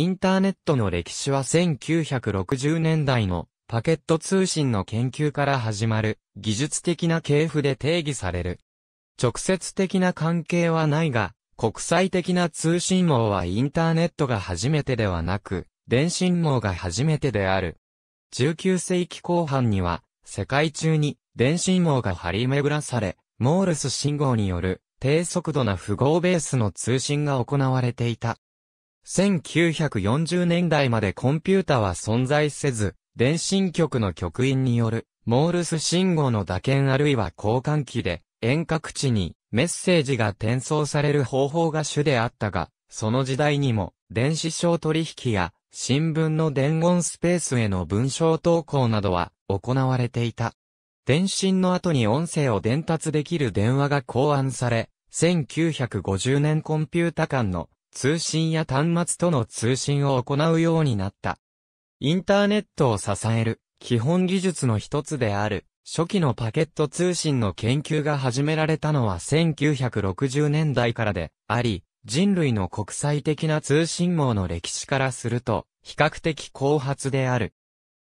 インターネットの歴史は1960年代のパケット通信の研究から始まる技術的な系譜で定義される。直接的な関係はないが、国際的な通信網はインターネットが初めてではなく、電信網が初めてである。19世紀後半には、世界中に電信網が張り巡らされ、モールス信号による低速度な符号ベースの通信が行われていた。1940年代までコンピュータは存在せず、電信局の局員による、モールス信号の打鍵あるいは交換機で、遠隔地にメッセージが転送される方法が主であったが、その時代にも、電子商取引や、新聞の伝言スペースへの文章投稿などは行われていた。電信の後に音声を伝達できる電話が考案され、1950年コンピュータ間の通信や端末との通信を行うようになった。インターネットを支える基本技術の一つである初期のパケット通信の研究が始められたのは1960年代からであり、人類の国際的な通信網の歴史からすると比較的後発である。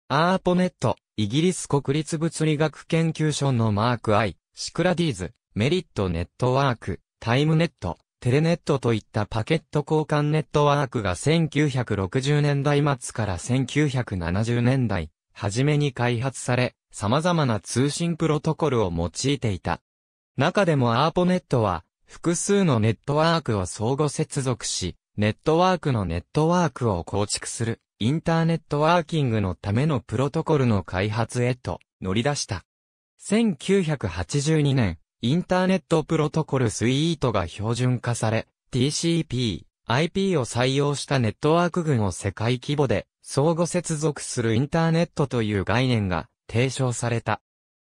アーポネット、イギリス国立物理学研究所のマーク I、シクラディーズ、メリットネットワーク、タイムネット、テレネットといったパケット交換ネットワークが1960年代末から1970年代、初めに開発され、様々な通信プロトコルを用いていた。中でもアーポネットは、複数のネットワークを相互接続し、ネットワークのネットワークを構築する、インターネットワーキングのためのプロトコルの開発へと乗り出した。1982年、インターネットプロトコルスイートが標準化され、TCP、IP を採用したネットワーク群を世界規模で相互接続するインターネットという概念が提唱された。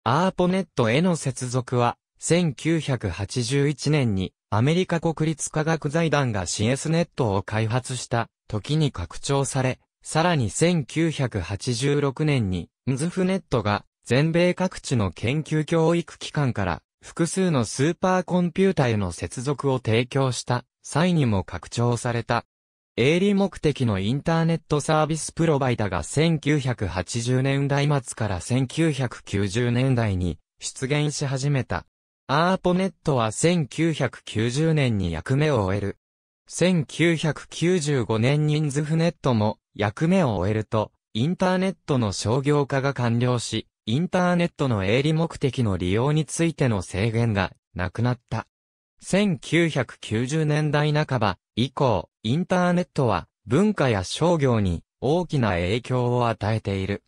アーポネットへの接続は、1981年にアメリカ国立科学財団が CS ネットを開発した時に拡張され、さらに1986年にムズフネットが全米各地の研究教育機関から複数のスーパーコンピュータへの接続を提供した際にも拡張された。営利目的のインターネットサービスプロバイダが1980年代末から1990年代に出現し始めた。アーポネットは1990年に役目を終える。1995年にインズフネットも役目を終えると、インターネットの商業化が完了し、インターネットの営利目的の利用についての制限がなくなった。1990年代半ば以降、インターネットは文化や商業に大きな影響を与えている。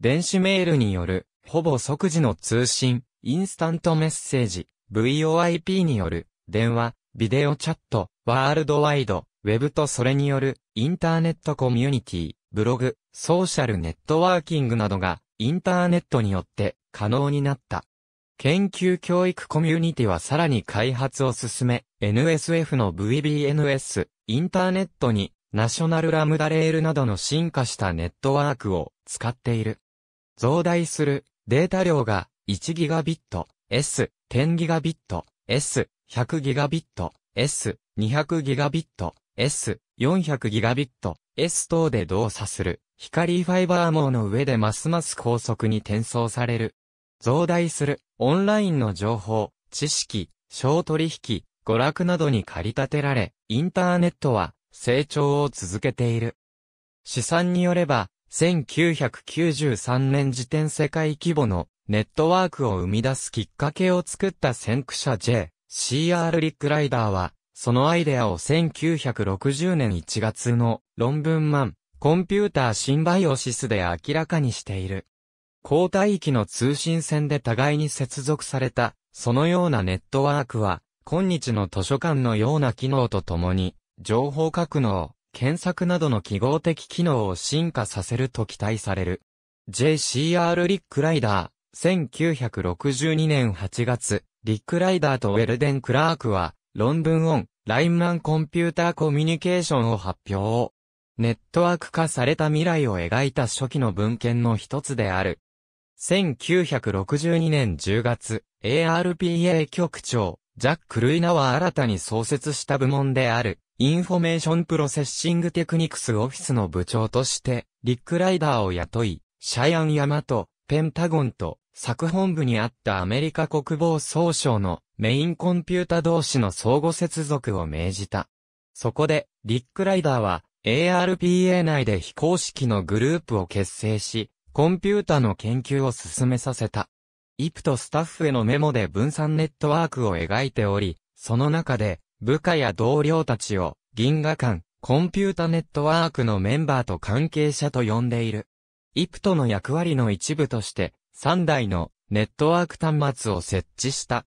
電子メールによるほぼ即時の通信、インスタントメッセージ、VoIP による電話、ビデオチャット、ワールドワイド、ウェブとそれによるインターネットコミュニティ、ブログ、ソーシャルネットワーキングなどがインターネットによって可能になった。研究教育コミュニティはさらに開発を進め、NSF の VBNS、インターネットに、ナショナルラムダレールなどの進化したネットワークを使っている。増大するデータ量が 1GB、S、10GB、S、100GB、S、200GB、S、400GB、S 等で動作する。光ファイバー網の上でますます高速に転送される。増大する、オンラインの情報、知識、小取引、娯楽などに借り立てられ、インターネットは成長を続けている。試算によれば、1993年時点世界規模のネットワークを生み出すきっかけを作った先駆者 J、CR リックライダーは、そのアイデアを1960年1月の論文マン、コンピューターシンバイオシスで明らかにしている。交代域の通信線で互いに接続された、そのようなネットワークは、今日の図書館のような機能とともに、情報格納、検索などの記号的機能を進化させると期待される。JCR リックライダー、1962年8月、リックライダーとウェルデン・クラークは、論文オン、ラインマンコンピューターコミュニケーションを発表。ネットワーク化された未来を描いた初期の文献の一つである。1962年10月、ARPA 局長、ジャック・ルイナは新たに創設した部門である、インフォメーションプロセッシングテクニクスオフィスの部長として、リックライダーを雇い、シャイアン・ヤマト、ペンタゴンと、作本部にあったアメリカ国防総省のメインコンピュータ同士の相互接続を命じた。そこで、リックライダーは、ARPA 内で非公式のグループを結成し、コンピュータの研究を進めさせた。イプとスタッフへのメモで分散ネットワークを描いており、その中で、部下や同僚たちを、銀河間、コンピュータネットワークのメンバーと関係者と呼んでいる。イプトの役割の一部として、3台のネットワーク端末を設置した。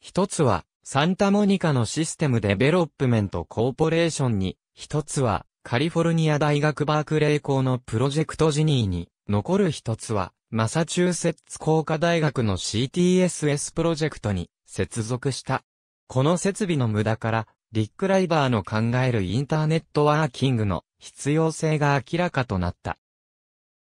一つは、サンタモニカのシステムデベロップメントコーポレーションに、一つは、カリフォルニア大学バークレー校のプロジェクトジニーに、残る一つは、マサチューセッツ工科大学の CTSS プロジェクトに接続した。この設備の無駄から、リック・ライバーの考えるインターネットワーキングの必要性が明らかとなった。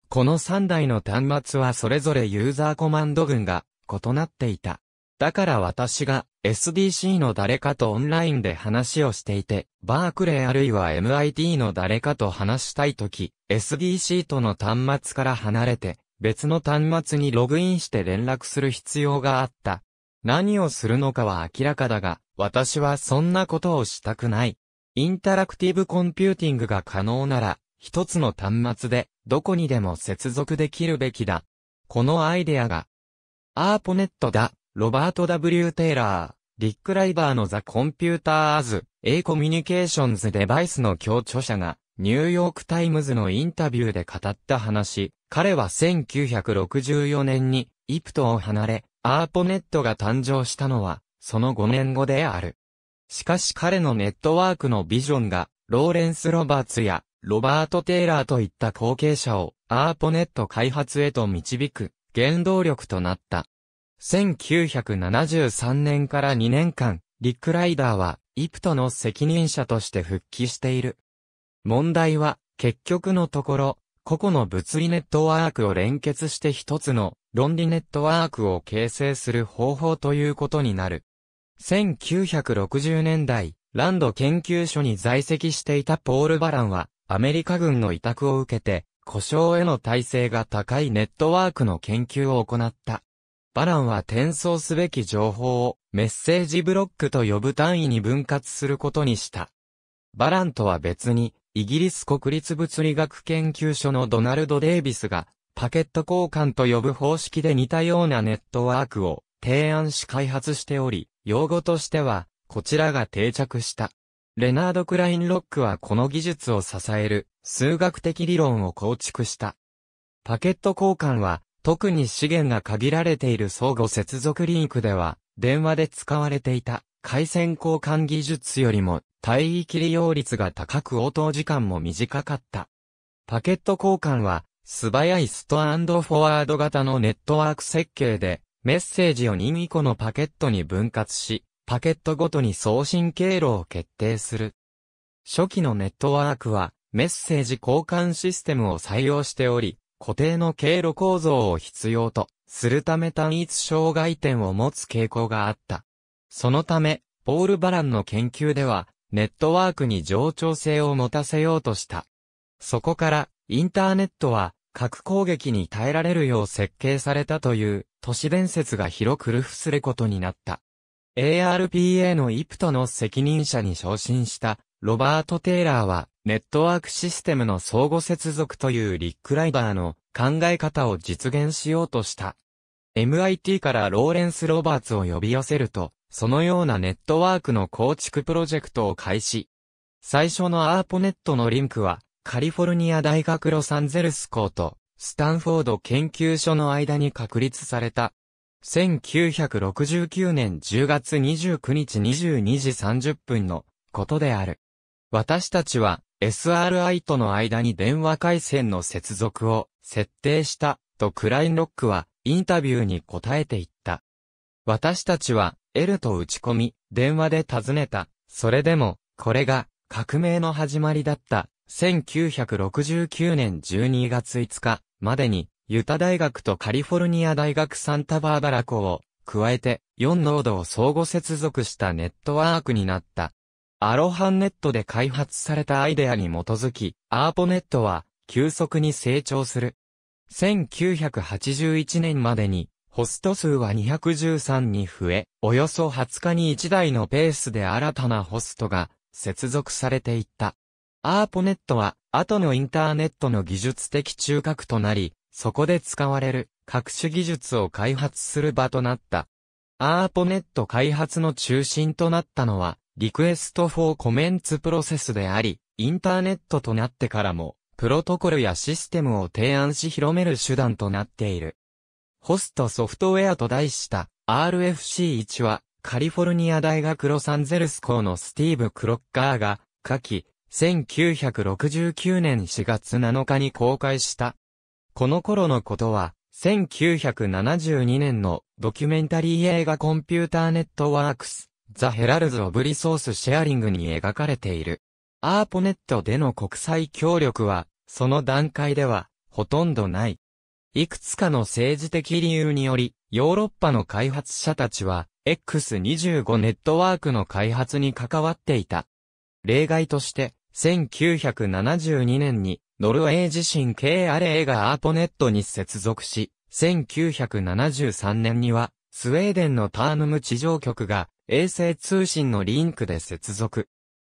この3台の端末はそれぞれユーザーコマンド群が異なっていた。だから私が SDC の誰かとオンラインで話をしていて、バークレーあるいは MIT の誰かと話したいとき、SDC との端末から離れて、別の端末にログインして連絡する必要があった。何をするのかは明らかだが、私はそんなことをしたくない。インタラクティブコンピューティングが可能なら、一つの端末で、どこにでも接続できるべきだ。このアイデアが、アーポネットだ。ロバート・ W・ テイラー、リック・ライバーのザ・コンピューター・アズ、A コミュニケーションズ・デバイスの共著者が、ニューヨーク・タイムズのインタビューで語った話、彼は1964年に、イプトを離れ、アーポネットが誕生したのは、その5年後である。しかし彼のネットワークのビジョンが、ローレンス・ロバーツや、ロバート・テイラーといった後継者を、アーポネット開発へと導く、原動力となった。1973年から2年間、リックライダーは、イプトの責任者として復帰している。問題は、結局のところ、個々の物理ネットワークを連結して一つの論理ネットワークを形成する方法ということになる。1960年代、ランド研究所に在籍していたポール・バランは、アメリカ軍の委託を受けて、故障への耐性が高いネットワークの研究を行った。バランは転送すべき情報をメッセージブロックと呼ぶ単位に分割することにした。バランとは別に、イギリス国立物理学研究所のドナルド・デイビスが、パケット交換と呼ぶ方式で似たようなネットワークを提案し開発しており、用語としては、こちらが定着した。レナード・クラインロックはこの技術を支える数学的理論を構築した。パケット交換は特に資源が限られている相互接続リンクでは、電話で使われていた回線交換技術よりも帯域利用率が高く応答時間も短かった。パケット交換は素早いストアフォワード型のネットワーク設計でメッセージを任意個のパケットに分割し、パケットごとに送信経路を決定する。初期のネットワークはメッセージ交換システムを採用しており、固定の経路構造を必要とするため単一障害点を持つ傾向があった。そのため、ポール・バランの研究では、ネットワークに冗長性を持たせようとした。そこから、インターネットは、核攻撃に耐えられるよう設計されたという、都市伝説が広くルフすることになった。ARPA のイプトの責任者に昇進したロバート・テイラーは、ネットワークシステムの相互接続というリックライダーの考え方を実現しようとした。MIT からローレンス・ロバーツを呼び寄せると、そのようなネットワークの構築プロジェクトを開始。最初のアーポネットのリンクは、カリフォルニア大学ロサンゼルス校と、スタンフォード研究所の間に確立された。1969年10月29日22時30分のことである。私たちは SRI との間に電話回線の接続を設定したとクラインロックはインタビューに答えていった。私たちは L と打ち込み、電話で尋ねた。それでも、これが革命の始まりだった。1969年12月5日までに、ユタ大学とカリフォルニア大学サンタバーバラ校を加えて4ノードを相互接続したネットワークになった。アロハンネットで開発されたアイデアに基づき、アーポネットは急速に成長する。1981年までに、ホスト数は213に増え、およそ20日に1台のペースで新たなホストが接続されていった。アーポネットは、後のインターネットの技術的中核となり、そこで使われる各種技術を開発する場となった。アーポネット開発の中心となったのは、リクエストフォーコメンツプロセスであり、インターネットとなってからも、プロトコルやシステムを提案し広める手段となっている。ホストソフトウェアと題した RFC1 は、カリフォルニア大学ロサンゼルス校のスティーブ・クロッカーが、下記、1969年4月7日に公開した。この頃のことは、1972年のドキュメンタリー映画コンピューターネットワークス、ザ・ヘラルズ・オブ・リソース・シェアリングに描かれている。アーポネットでの国際協力は、その段階では、ほとんどない。いくつかの政治的理由により、ヨーロッパの開発者たちは、X25 ネットワークの開発に関わっていた。例外として、1972年に、ノルウェー地震系アレーがアーポネットに接続し、1973年には、スウェーデンのターヌム地上局が衛星通信のリンクで接続。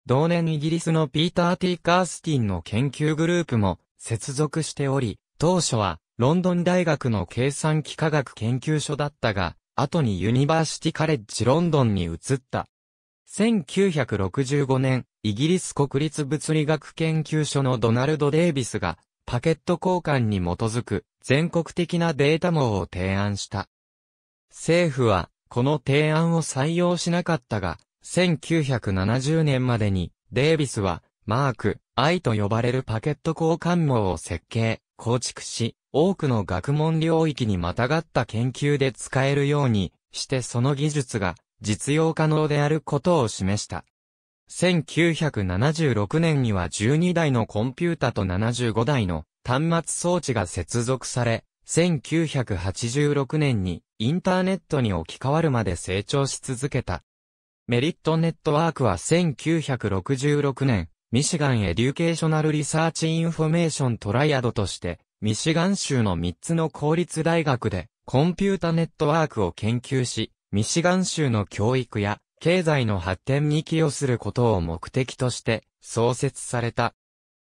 同年イギリスのピーター・ティ・カースティンの研究グループも接続しており、当初はロンドン大学の計算機科学研究所だったが、後にユニバーシティカレッジロンドンに移った。1965年、イギリス国立物理学研究所のドナルド・デイビスが、パケット交換に基づく全国的なデータ網を提案した。政府は、この提案を採用しなかったが、1970年までに、デービスは、マーク、I と呼ばれるパケット交換網を設計、構築し、多くの学問領域にまたがった研究で使えるようにしてその技術が実用可能であることを示した。1976年には12台のコンピュータと75台の端末装置が接続され、1986年にインターネットに置き換わるまで成長し続けた。メリットネットワークは1966年、ミシガンエデュケーショナルリサーチインフォメーショントライアドとして、ミシガン州の3つの公立大学でコンピュータネットワークを研究し、ミシガン州の教育や経済の発展に寄与することを目的として創設された。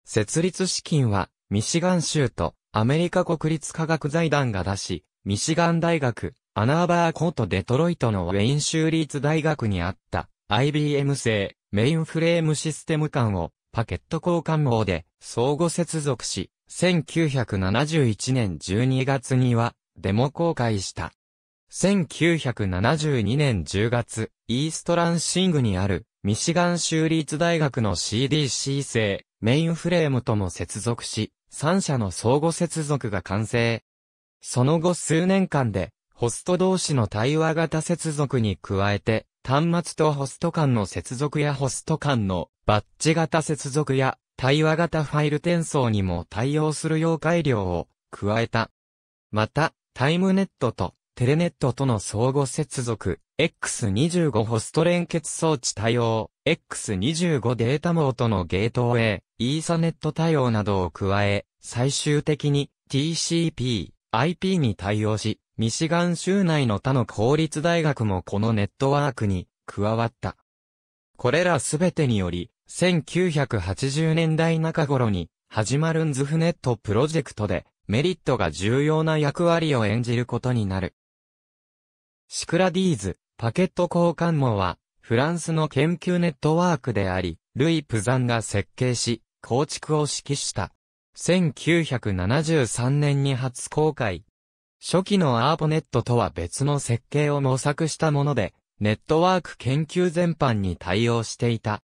設立資金はミシガン州とアメリカ国立科学財団が出し、ミシガン大学、アナーバーコートデトロイトのウェイン州立大学にあった IBM 製メインフレームシステム間をパケット交換網で相互接続し、1971年12月にはデモ公開した。1972年10月、イーストランシングにあるミシガン州立大学の CDC 製メインフレームとも接続し、3社の相互接続が完成。その後数年間で、ホスト同士の対話型接続に加えて、端末とホスト間の接続やホスト間のバッジ型接続や対話型ファイル転送にも対応する要改良を加えた。また、タイムネットとテレネットとの相互接続、X25 ホスト連結装置対応、X25 データ網とのゲートウェイ、イーサネット対応などを加え、最終的に TCP、IP に対応し、ミシガン州内の他の公立大学もこのネットワークに加わった。これらすべてにより、1980年代中頃に始まるンズフネットプロジェクトでメリットが重要な役割を演じることになる。シクラディーズ、パケット交換網は、フランスの研究ネットワークであり、ルイ・プザンが設計し、構築を指揮した。1973年に初公開。初期のアーポネットとは別の設計を模索したもので、ネットワーク研究全般に対応していた。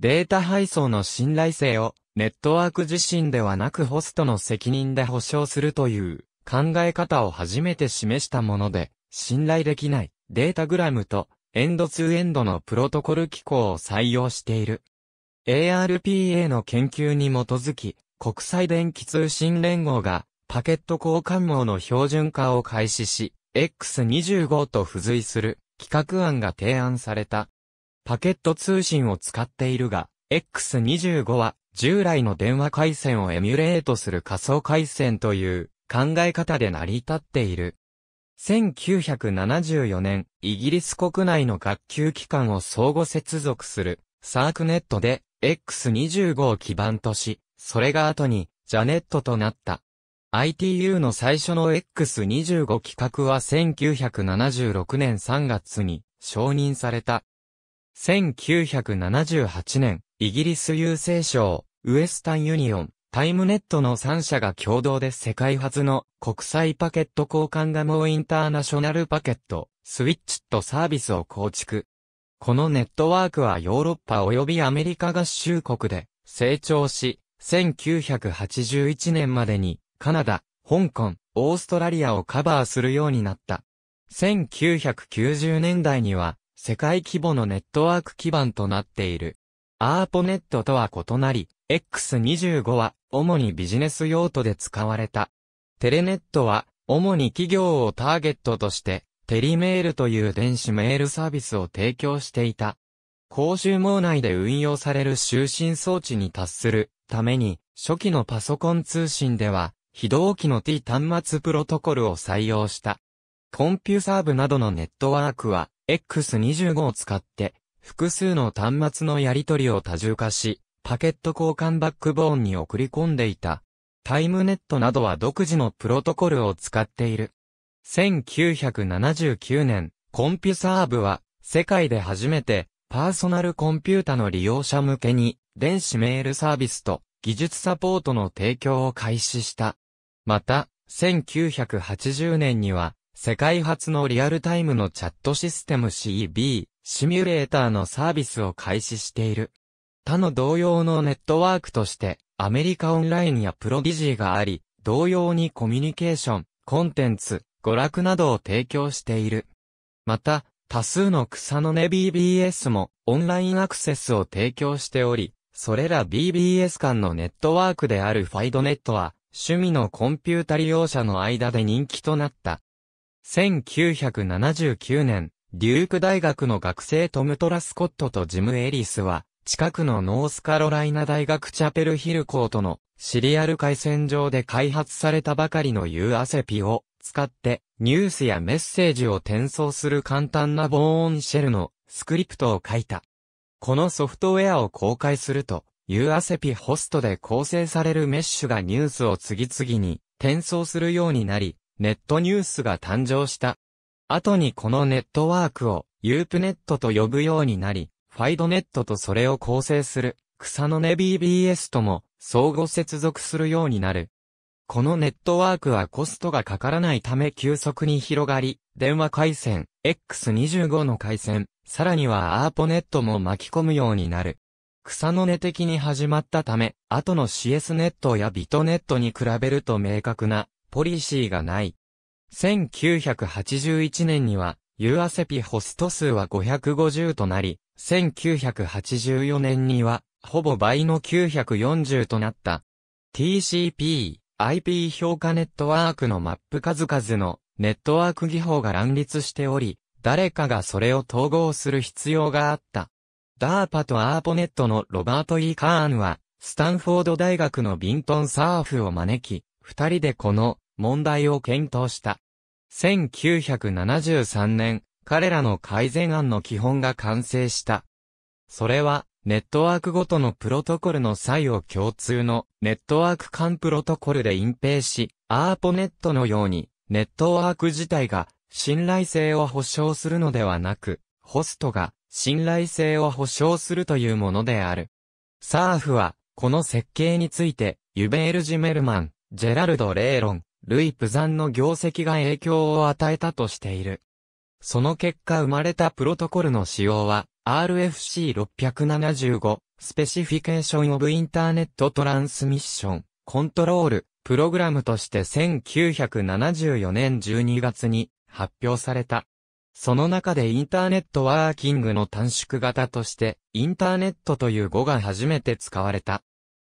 データ配送の信頼性をネットワーク自身ではなくホストの責任で保証するという考え方を初めて示したもので、信頼できないデータグラムとエンドツーエンドのプロトコル機構を採用している。ARPA の研究に基づき、国際電気通信連合がパケット交換網の標準化を開始し、X25 と付随する企画案が提案された。パケット通信を使っているが、X25 は従来の電話回線をエミュレートする仮想回線という考え方で成り立っている。1974年、イギリス国内の学級機関を相互接続するサークネットで X25 を基盤とし、それが後に、ジャネットとなった。ITU の最初の X25 企画は1976年3月に承認された。1978年、イギリス郵政省、ウエスタンユニオン、タイムネットの3社が共同で世界初の国際パケット交換ガモインターナショナルパケット、スイッチットサービスを構築。このネットワークはヨーロッパ及びアメリカ合衆国で成長し、1981年までにカナダ、香港、オーストラリアをカバーするようになった。1990年代には世界規模のネットワーク基盤となっている。アーポネットとは異なり、X25 は主にビジネス用途で使われた。テレネットは主に企業をターゲットとしてテリメールという電子メールサービスを提供していた。公衆網内で運用される就寝装置に達するために、初期のパソコン通信では、非同期の T 端末プロトコルを採用した。コンピューサーブなどのネットワークは、X25 を使って、複数の端末のやり取りを多重化し、パケット交換バックボーンに送り込んでいた。タイムネットなどは独自のプロトコルを使っている。1979年、コンピュサーブは、世界で初めて、パーソナルコンピュータの利用者向けに、電子メールサービスと、技術サポートの提供を開始した。また、1980年には、世界初のリアルタイムのチャットシステム CB、シミュレーターのサービスを開始している。他の同様のネットワークとして、アメリカオンラインやプロディジーがあり、同様にコミュニケーション、コンテンツ、娯楽などを提供している。また、多数の草の根 BBS もオンラインアクセスを提供しており、それら BBS 間のネットワークであるファイドネットは、趣味のコンピュータ利用者の間で人気となった。1979年、デューク大学の学生トム・トラスコットとジム・エリスは、近くのノースカロライナ大学チャペルヒルコートのシリアル回線上で開発されたばかりの u アセピを使ってニュースやメッセージを転送する簡単なボーンシェルのスクリプトを書いた。このソフトウェアを公開すると、u アセピホストで構成されるメッシュがニュースを次々に転送するようになり、ネットニュースが誕生した。後にこのネットワークをユープネットと呼ぶようになり、ファイドネットとそれを構成する草の根 BBS とも相互接続するようになる。このネットワークはコストがかからないため急速に広がり、電話回線、X25 の回線、さらにはアーポネットも巻き込むようになる。草の根的に始まったため、後の CS ネットやビトネットに比べると明確なポリシーがない。1981年には、ユアセピホスト数は550となり、1984年には、ほぼ倍の940となった。TCP、IP 評価ネットワークのマップ数々のネットワーク技法が乱立しており、誰かがそれを統合する必要があった。ダーパとアーポネットのロバート・ E・ カーンは、スタンフォード大学のビントン・サーフを招き、二人でこの問題を検討した。1973年、彼らの改善案の基本が完成した。それは、ネットワークごとのプロトコルの際を共通のネットワーク間プロトコルで隠蔽し、アーポネットのように、ネットワーク自体が信頼性を保証するのではなく、ホストが信頼性を保証するというものである。サーフは、この設計について、ユベール・ジメルマン、ジェラルド・レーロン、ルイ・プザンの業績が影響を与えたとしている。その結果生まれたプロトコルの使用は、RFC675 スペシフィケーションオブインターネットトランスミッションコントロールプログラムとして1974年12月に発表された。その中でインターネットワーキングの短縮型としてインターネットという語が初めて使われた。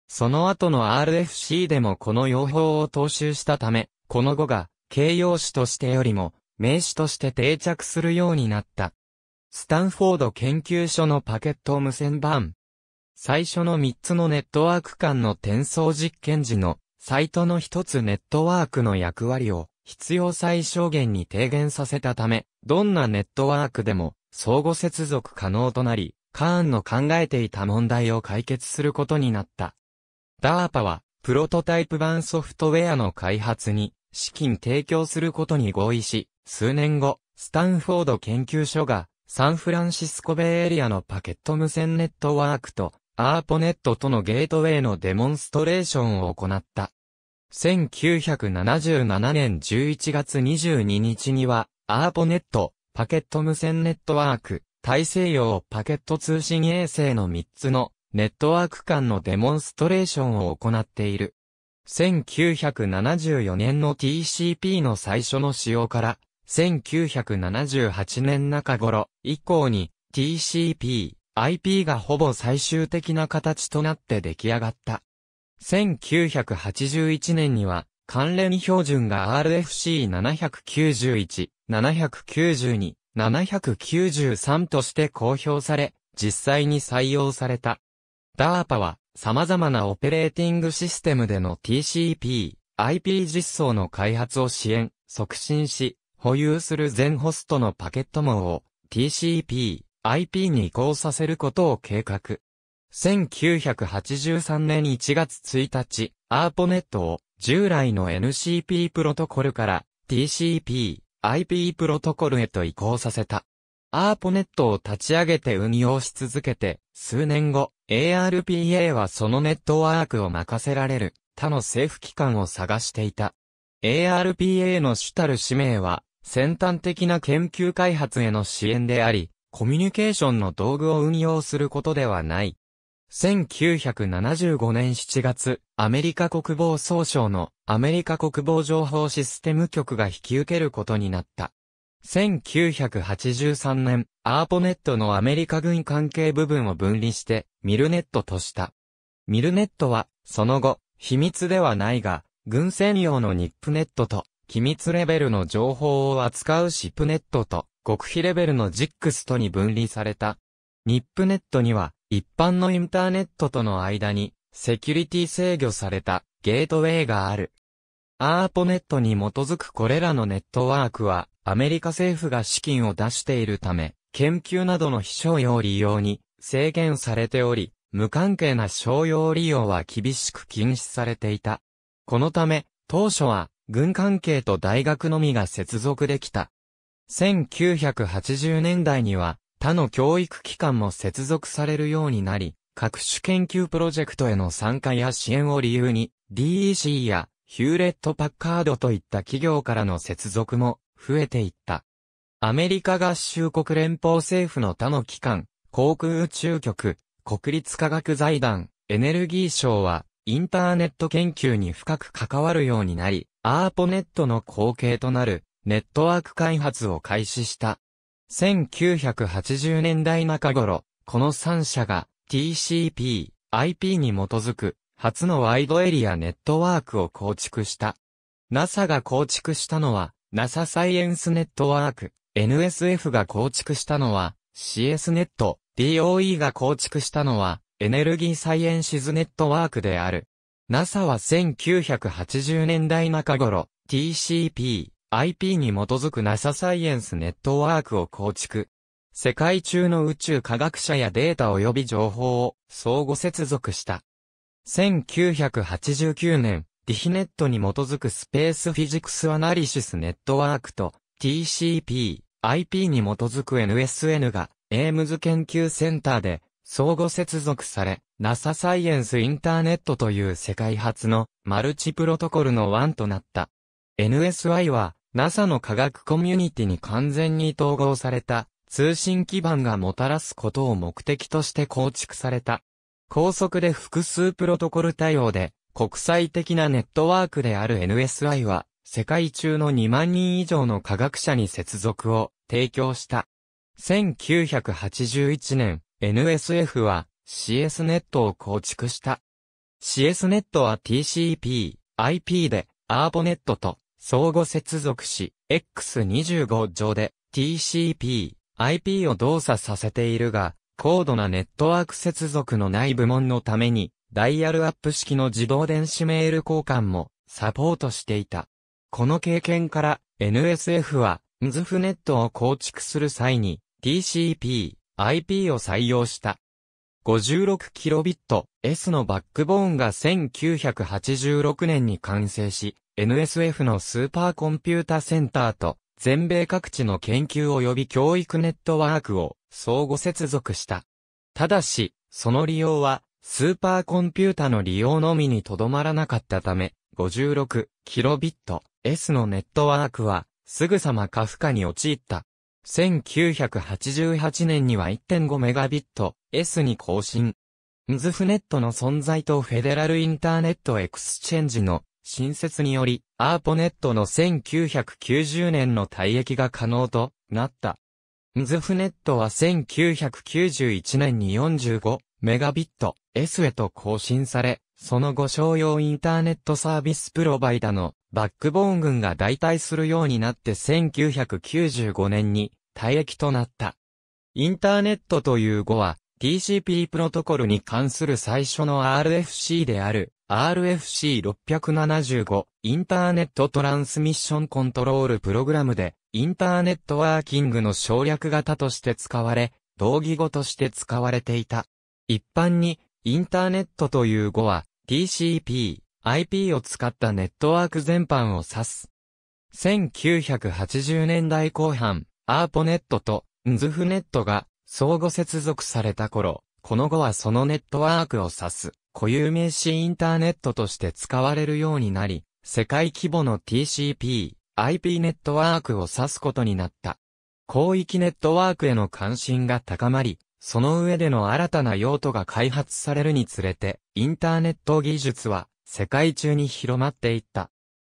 その後の RFC でもこの用法を踏襲したため、この語が形容詞としてよりも名詞として定着するようになった。スタンフォード研究所のパケット無線版。最初の3つのネットワーク間の転送実験時のサイトの一つネットワークの役割を必要最小限に低減させたため、どんなネットワークでも相互接続可能となり、カーンの考えていた問題を解決することになった。DARPA はプロトタイプ版ソフトウェアの開発に資金提供することに合意し、数年後、スタンフォード研究所がサンフランシスコベイエリアのパケット無線ネットワークとアーポネットとのゲートウェイのデモンストレーションを行った。1977年11月22日には、アーポネット、パケット無線ネットワーク、大西洋パケット通信衛星の3つのネットワーク間のデモンストレーションを行っている。1974年の TCP の最初の使用から1978年中頃以降に TCP、IP がほぼ最終的な形となって出来上がった。1981年には関連標準が RFC791、792、793として公表され、実際に採用された。DARPA は様々なオペレーティングシステムでの TCP、IP 実装の開発を支援、促進し、保有する全ホストのパケット網を TCP、IP に移行させることを計画。1983年1月1日、アーポネットを従来の NCP プロトコルから TCP、IP プロトコルへと移行させた。アーポネットを立ち上げて運用し続けて、数年後、ARPA はそのネットワークを任せられる他の政府機関を探していた。ARPA の主たる使命は、先端的な研究開発への支援であり、コミュニケーションの道具を運用することではない。1975年7月、アメリカ国防総省のアメリカ国防情報システム局が引き受けることになった。1983年、アーポネットのアメリカ軍関係部分を分離して、ミルネットとした。ミルネットは、その後、秘密ではないが、軍専用のニップネットと機密レベルの情報を扱うシップネットと、極秘レベルのジックスとに分離された。ニップネットには、一般のインターネットとの間に、セキュリティ制御されたゲートウェイがある。アーポネットに基づくこれらのネットワークは、アメリカ政府が資金を出しているため、研究などの非商用利用に制限されており、無関係な商用利用は厳しく禁止されていた。このため、当初は軍関係と大学のみが接続できた。1980年代には、他の教育機関も接続されるようになり、各種研究プロジェクトへの参加や支援を理由に、DEC やヒューレット・パッカードといった企業からの接続も増えていった。アメリカ合衆国連邦政府の他の機関、航空宇宙局、国立科学財団、エネルギー省は、インターネット研究に深く関わるようになり、アーポネットの後継となるネットワーク開発を開始した。1980年代中頃、この3社が TCP、IP に基づく初のワイドエリアネットワークを構築した。NASA が構築したのは NASA サイエンスネットワーク、NSF が構築したのは CS ネット、DOE が構築したのはエネルギーサイエンシズネットワークである。NASA は1980年代中頃、TCP、IP に基づく NASA サイエンスネットワークを構築。世界中の宇宙科学者やデータ及び情報を相互接続した。1989年、ディヒネットに基づくスペースフィジクスアナリシスネットワークと TCP、IP に基づく NSN が、エームズ研究センターで相互接続され、NASA サイエンスインターネットという世界初のマルチプロトコルの1となった。NSI は NASA の科学コミュニティに完全に統合された通信基盤がもたらすことを目的として構築された。高速で複数プロトコル対応で国際的なネットワークである NSI は世界中の2万人以上の科学者に接続を提供した。1981年、NSF は CS ネットを構築した。CS ネットは TCP、IP で、アーボネットと相互接続し、X25 上で TCP、IP を動作させているが、高度なネットワーク接続のない部門のために、ダイヤルアップ式の自動電子メール交換もサポートしていた。この経験から NSF は、ンズフネットを構築する際に TCP、IP を採用した。56kbps のバックボーンが1986年に完成し、NSF のスーパーコンピュータセンターと全米各地の研究及び教育ネットワークを相互接続した。ただし、その利用はスーパーコンピュータの利用のみにとどまらなかったため、56kbps のネットワークはすぐさま過負荷に陥った。1988年には 1.5Mbps に更新。ムズフネットの存在とフェデラルインターネットエクスチェンジの新設により、アーポネットの1990年の退役が可能となった。ムズフネットは1991年に 45Mbps へと更新され、その後商用インターネットサービスプロバイダのバックボーン群が代替するようになって1995年に退役となった。インターネットという語は TCP プロトコルに関する最初の RFC である RFC675 インターネットトランスミッションコントロールプログラムでインターネットワーキングの省略型として使われ、同義語として使われていた。一般にインターネットという語は TCP、IP を使ったネットワーク全般を指す。1980年代後半、アーポネットとンズフネットが相互接続された頃、この後はそのネットワークを指す固有名詞インターネットとして使われるようになり、世界規模の TCP、IP ネットワークを指すことになった。広域ネットワークへの関心が高まり、その上での新たな用途が開発されるにつれて、インターネット技術は世界中に広まっていった。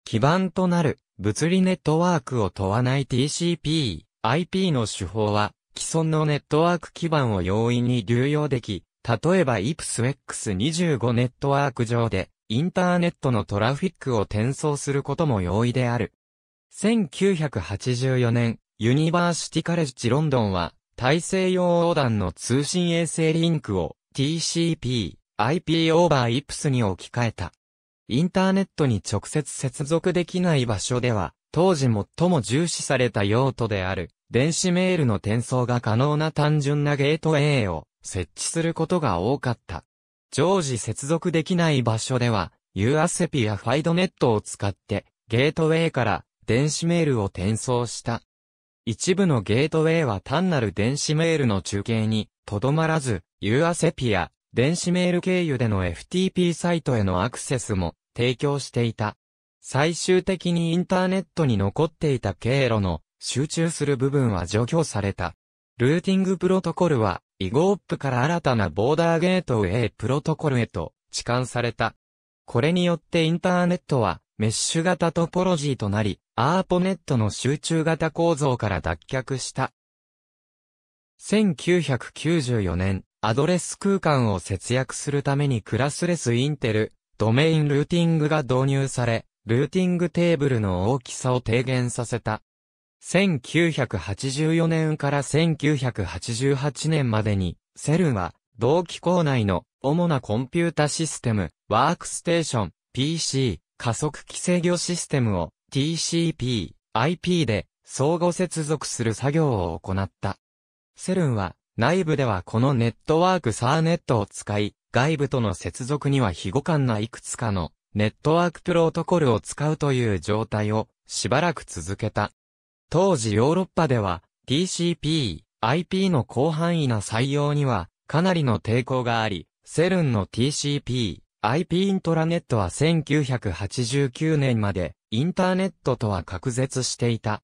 基盤となる物理ネットワークを問わない TCP、IP の手法は既存のネットワーク基盤を容易に流用でき、例えば i p s x 2 5ネットワーク上でインターネットのトラフィックを転送することも容易である。1984年、ユニバーシティカレッジロンドンは大西洋横断の通信衛星リンクを TCP、IP オーバーイプスに置き換えた。インターネットに直接接続できない場所では、当時最も重視された用途である、電子メールの転送が可能な単純なゲートウェイを設置することが多かった。常時接続できない場所では、UASEP やファイドネットを使って、ゲートウェイから電子メールを転送した。一部のゲートウェイは単なる電子メールの中継に、とどまらず、ユーアセピア、電子メール経由での FTP サイトへのアクセスも提供していた。最終的にインターネットに残っていた経路の集中する部分は除去された。ルーティングプロトコルは、イゴーップから新たなボーダーゲートウェイプロトコルへと置換された。これによってインターネットはメッシュ型トポロジーとなり、アーポネットの集中型構造から脱却した。1994年、アドレス空間を節約するためにクラスレスインテル、ドメインルーティングが導入され、ルーティングテーブルの大きさを低減させた。1984年から1988年までに、セルンは、同機構内の主なコンピュータシステム、ワークステーション、PC、加速規制御システムを TCP、IP で相互接続する作業を行った。セルンは内部ではこのネットワークサーネットを使い、外部との接続には非互換ないくつかのネットワークプロトコルを使うという状態をしばらく続けた。当時ヨーロッパでは TCP、IP の広範囲な採用にはかなりの抵抗があり、セルンの TCP、IP イントラネットは1989年までインターネットとは隔絶していた。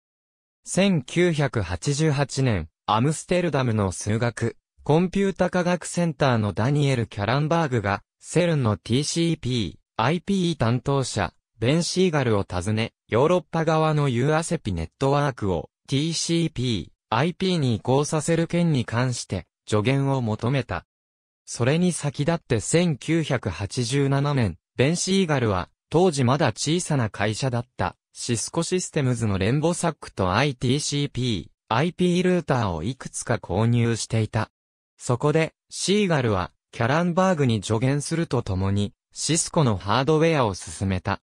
1988年、アムステルダムの数学、コンピュータ科学センターのダニエル・キャランバーグが、セルンの TCP、i p 担当者、ベンシーガルを訪ね、ヨーロッパ側の UASEP ネットワークを TCP、IP に移行させる件に関して助言を求めた。それに先立って1987年、ベンシーガルは、当時まだ小さな会社だった、シスコシステムズのレンボサックと ITCP、IP ルーターをいくつか購入していた。そこで、シーガルは、キャランバーグに助言するとともに、シスコのハードウェアを進めた。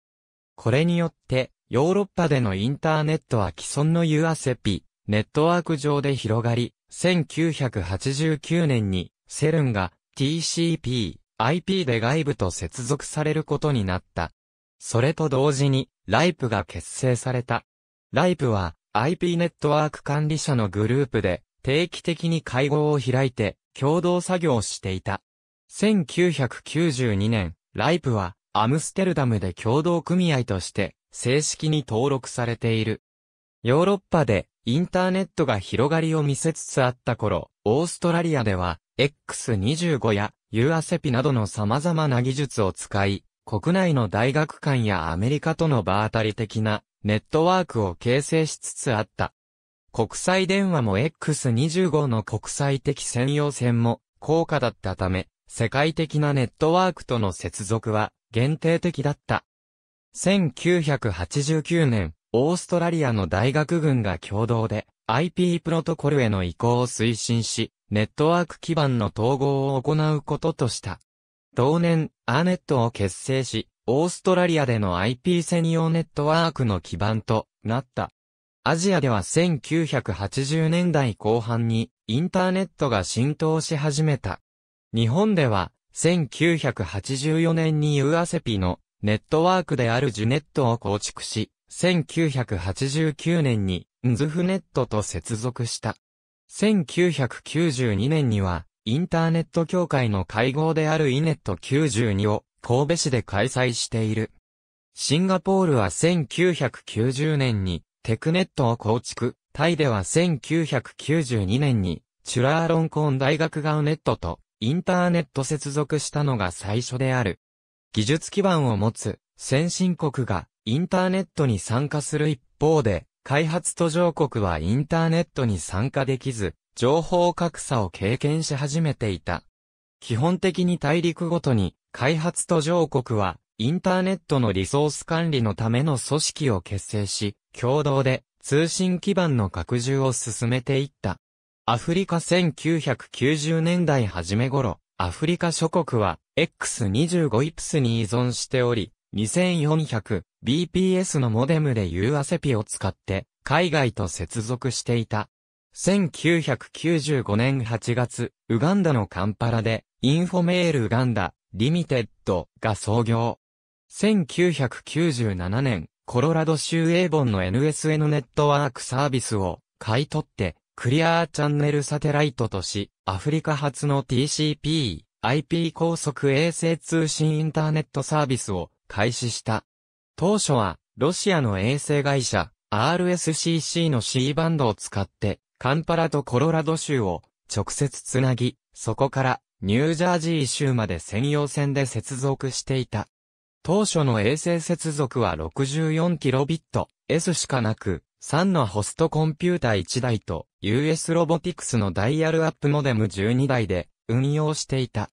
これによって、ヨーロッパでのインターネットは既存の u ア c p ネットワーク上で広がり、1989年に、セルンが TCP、IP で外部と接続されることになった。それと同時に、ライプが結成された。ライプは、IP ネットワーク管理者のグループで、定期的に会合を開いて、共同作業をしていた。1992年、ライプは、アムステルダムで共同組合として、正式に登録されている。ヨーロッパで、インターネットが広がりを見せつつあった頃、オーストラリアでは、X25 や U アセピなどの様々な技術を使い、国内の大学間やアメリカとの場当たり的なネットワークを形成しつつあった。国際電話も X25 の国際的専用線も高価だったため、世界的なネットワークとの接続は限定的だった。1989年、オーストラリアの大学軍が共同で IP プロトコルへの移行を推進し、ネットワーク基盤の統合を行うこととした。同年、アーネットを結成し、オーストラリアでの IP 専用ネットワークの基盤となった。アジアでは1980年代後半にインターネットが浸透し始めた。日本では1984年に UASEPI のネットワークであるジュネットを構築し、1989年にズフネットと接続した。1992年には、インターネット協会の会合であるイネット92を神戸市で開催している。シンガポールは1990年にテクネットを構築、タイでは1992年にチュラーロンコーン大学ガウネットとインターネット接続したのが最初である。技術基盤を持つ先進国がインターネットに参加する一方で、開発途上国はインターネットに参加できず、情報格差を経験し始めていた。基本的に大陸ごとに、開発途上国は、インターネットのリソース管理のための組織を結成し、共同で通信基盤の拡充を進めていった。アフリカ1990年代初め頃、アフリカ諸国は X25 イプスに依存しており、2400bps のモデムで u a セピを使って海外と接続していた。1995年8月、ウガンダのカンパラでインフォメールウガンダリミテッドが創業。1997年、コロラド州エーボンの NSN ネットワークサービスを買い取って、クリアーチャンネルサテライトとし、アフリカ初の TCP、IP 高速衛星通信インターネットサービスを開始した。当初は、ロシアの衛星会社、RSCC の C バンドを使って、カンパラとコロラド州を直接つなぎ、そこからニュージャージー州まで専用線で接続していた。当初の衛星接続は 64kbps しかなく、3のホストコンピュータ1台と US ロボティクスのダイヤルアップモデム12台で運用していた。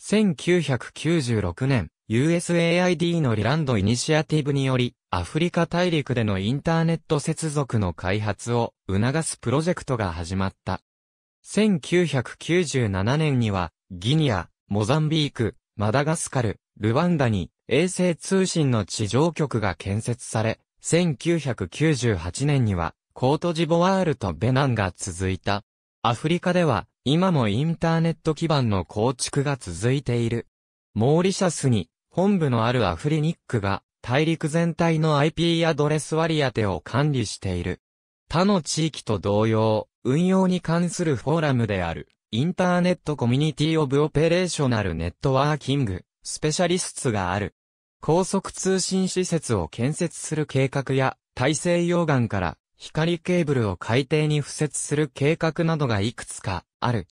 1996年、USAID のリランドイニシアティブにより、アフリカ大陸でのインターネット接続の開発を促すプロジェクトが始まった。1997年には、ギニア、モザンビーク、マダガスカル、ルワンダに衛星通信の地上局が建設され、1998年には、コートジボワールとベナンが続いた。アフリカでは、今もインターネット基盤の構築が続いている。モーリシャスに本部のあるアフリニックが大陸全体の IP アドレス割り当てを管理している。他の地域と同様、運用に関するフォーラムである、インターネットコミュニティオブオペレーショナルネットワーキング、スペシャリストがある。高速通信施設を建設する計画や、大西洋岸から光ケーブルを海底に付設する計画などがいくつかある。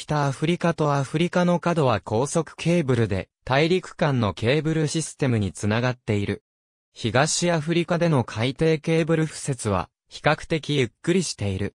北アフリカとアフリカの角は高速ケーブルで、大陸間のケーブルシステムにつながっている。東アフリカでの海底ケーブル敷設は、比較的ゆっくりしている。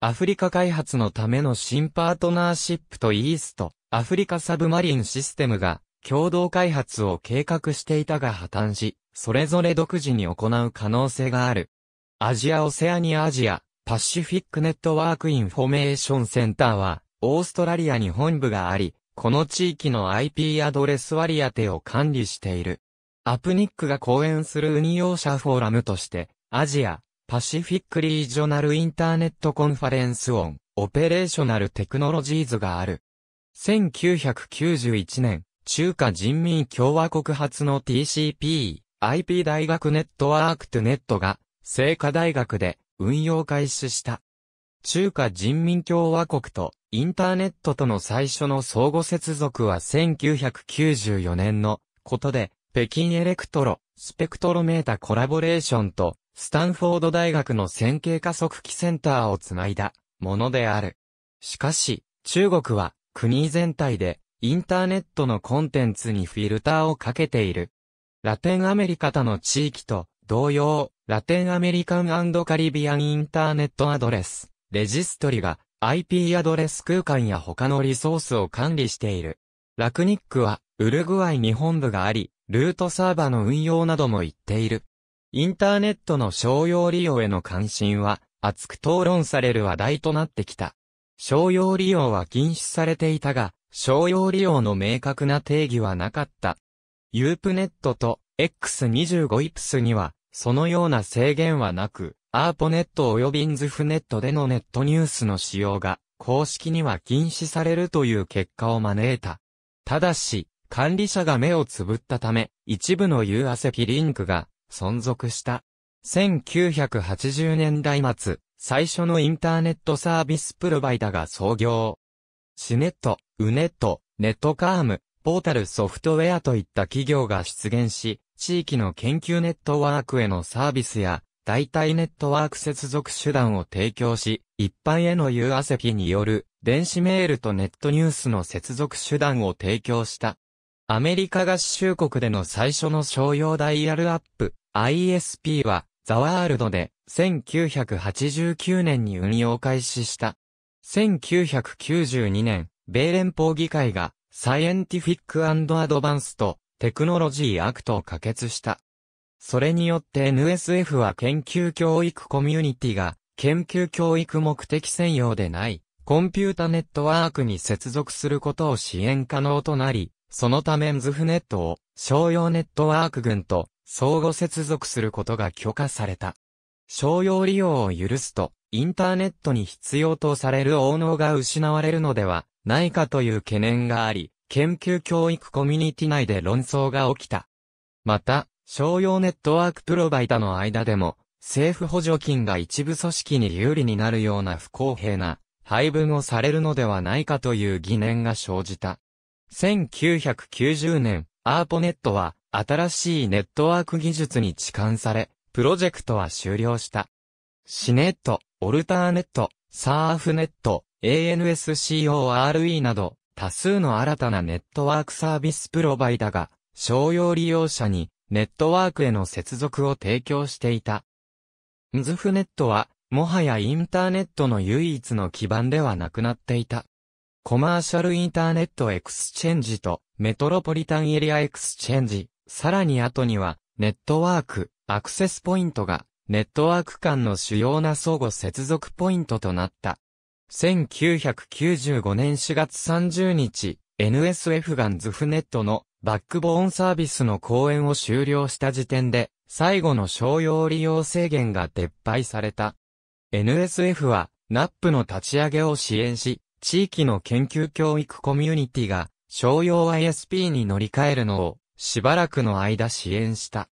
アフリカ開発のための新パートナーシップとイースト、アフリカサブマリンシステムが、共同開発を計画していたが破綻し、それぞれ独自に行う可能性がある。アジア・オセアニア・アジア、パシフィック・ネットワーク・インフォメーション・センターは、オーストラリアに本部があり、この地域の IP アドレス割り当てを管理している。アプニックが講演する運用者フォーラムとして、アジア、パシフィックリージョナルインターネットコンファレンスオン、オペレーショナルテクノロジーズがある。1991年、中華人民共和国発の TCP、IP 大学ネットワークトゥネットが、聖火大学で運用開始した。中華人民共和国とインターネットとの最初の相互接続は1994年のことで、北京エレクトロ、スペクトロメータコラボレーションと、スタンフォード大学の線形加速器センターをつないだものである。しかし、中国は国全体でインターネットのコンテンツにフィルターをかけている。ラテンアメリカ他の地域と同様、ラテンアメリカンカリビアンインターネットアドレス、レジストリが IP アドレス空間や他のリソースを管理している。ラクニックは、ウルグアイ日本部があり、ルートサーバの運用なども言っている。インターネットの商用利用への関心は、熱く討論される話題となってきた。商用利用は禁止されていたが、商用利用の明確な定義はなかった。ユープネットと X25 イプスには、そのような制限はなく、アーポネット及びンズフネットでのネットニュースの使用が、公式には禁止されるという結果を招いた。ただし、管理者が目をつぶったため、一部の u a s ピリンクが存続した。1980年代末、最初のインターネットサービスプロバイダが創業。シネット、ウネット、ネットカーム、ポータルソフトウェアといった企業が出現し、地域の研究ネットワークへのサービスや、代替ネットワーク接続手段を提供し、一般への有アセピによる電子メールとネットニュースの接続手段を提供した。アメリカ合衆国での最初の商用ダイヤルアップ ISP はザワールドで1989年に運用開始した。1992年、米連邦議会がサイエンティフィックアドバンスとテクノロジーアクトを可決した。それによって NSF は研究教育コミュニティが研究教育目的専用でないコンピュータネットワークに接続することを支援可能となり、そのためズフネットを商用ネットワーク群と相互接続することが許可された。商用利用を許すと、インターネットに必要とされる応能が失われるのではないかという懸念があり、研究教育コミュニティ内で論争が起きた。また、商用ネットワークプロバイダの間でも、政府補助金が一部組織に有利になるような不公平な配分をされるのではないかという疑念が生じた。1990年、アーポネットは新しいネットワーク技術に置換され、プロジェクトは終了した。シネット、オルターネット、サーフネット、ANSCORE など、多数の新たなネットワークサービスプロバイダが、商用利用者にネットワークへの接続を提供していた。ムズフネットは、もはやインターネットの唯一の基盤ではなくなっていた。コマーシャルインターネットエクスチェンジとメトロポリタンエリアエクスチェンジ、さらに後にはネットワーク、アクセスポイントがネットワーク間の主要な相互接続ポイントとなった。1995年4月30日、NSF ガンズフネットのバックボーンサービスの講演を終了した時点で、最後の商用利用制限が撤廃された。NSF は、NAP の立ち上げを支援し、地域の研究教育コミュニティが、商用 ISP に乗り換えるのを、しばらくの間支援した。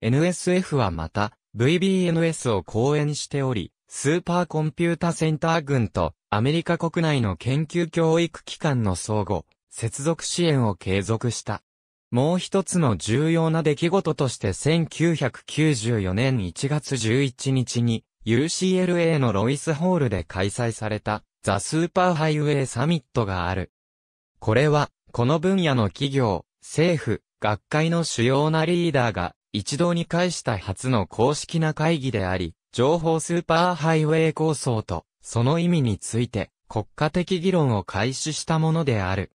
NSF はまた、VBNS を講演しており、スーパーコンピュータセンター群とアメリカ国内の研究教育機関の相互、接続支援を継続した。もう一つの重要な出来事として1994年1月11日に UCLA のロイスホールで開催されたザ・スーパーハイウェイサミットがある。これは、この分野の企業、政府、学会の主要なリーダーが一堂に会した初の公式な会議であり、情報スーパーハイウェイ構想と、その意味について、国家的議論を開始したものである。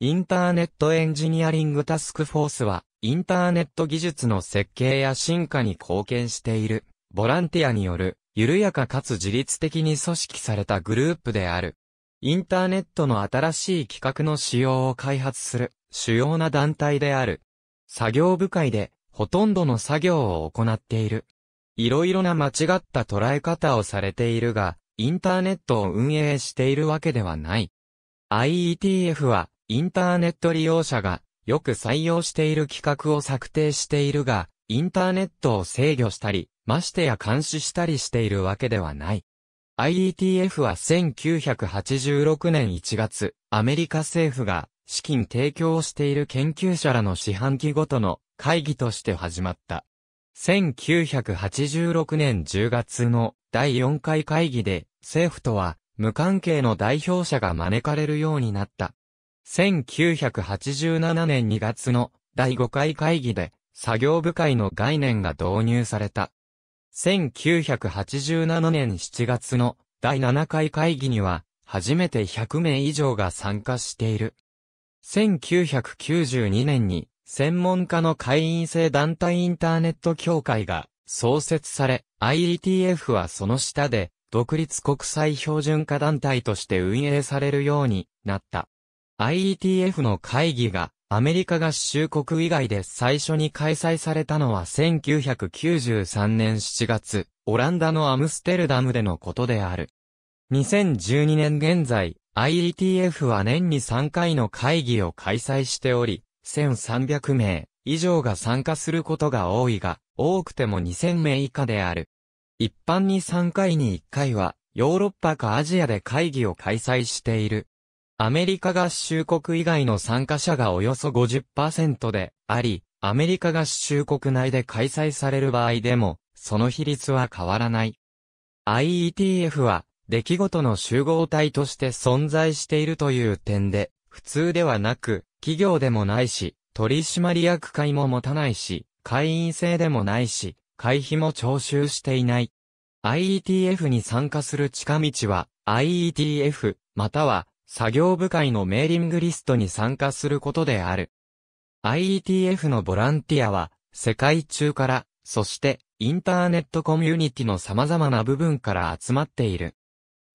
インターネットエンジニアリングタスクフォースは、インターネット技術の設計や進化に貢献している、ボランティアによる、緩やかかつ自律的に組織されたグループである。インターネットの新しい企画の仕様を開発する主要な団体である。作業部会でほとんどの作業を行っている。いろいろな間違った捉え方をされているが、インターネットを運営しているわけではない。IETF は、インターネット利用者が、よく採用している企画を策定しているが、インターネットを制御したり、ましてや監視したりしているわけではない。IETF は1986年1月、アメリカ政府が資金提供をしている研究者らの四半期ごとの会議として始まった。1986年10月の第4回会議で政府とは無関係の代表者が招かれるようになった。1987年2月の第5回会議で作業部会の概念が導入された。1987年7月の第7回会議には初めて100名以上が参加している。1992年に専門家の会員制団体インターネット協会が創設され、IETF はその下で独立国際標準化団体として運営されるようになった。IETF の会議がアメリカ合衆国以外で最初に開催されたのは1993年7月、オランダのアムステルダムでのことである。2012年現在、IETF は年に3回の会議を開催しており、1300名以上が参加することが多いが、多くても2000名以下である。一般に3回に1回は、ヨーロッパかアジアで会議を開催している。アメリカ合衆国以外の参加者がおよそ50%であり、アメリカ合衆国内で開催される場合でも、その比率は変わらない。IETF は、出来事の集合体として存在しているという点で、普通ではなく、企業でもないし、取締役会も持たないし、会員制でもないし、会費も徴収していない。IETF に参加する近道は、IETF、または、作業部会のメーリングリストに参加することである。IETF のボランティアは、世界中から、そして、インターネットコミュニティの様々な部分から集まっている。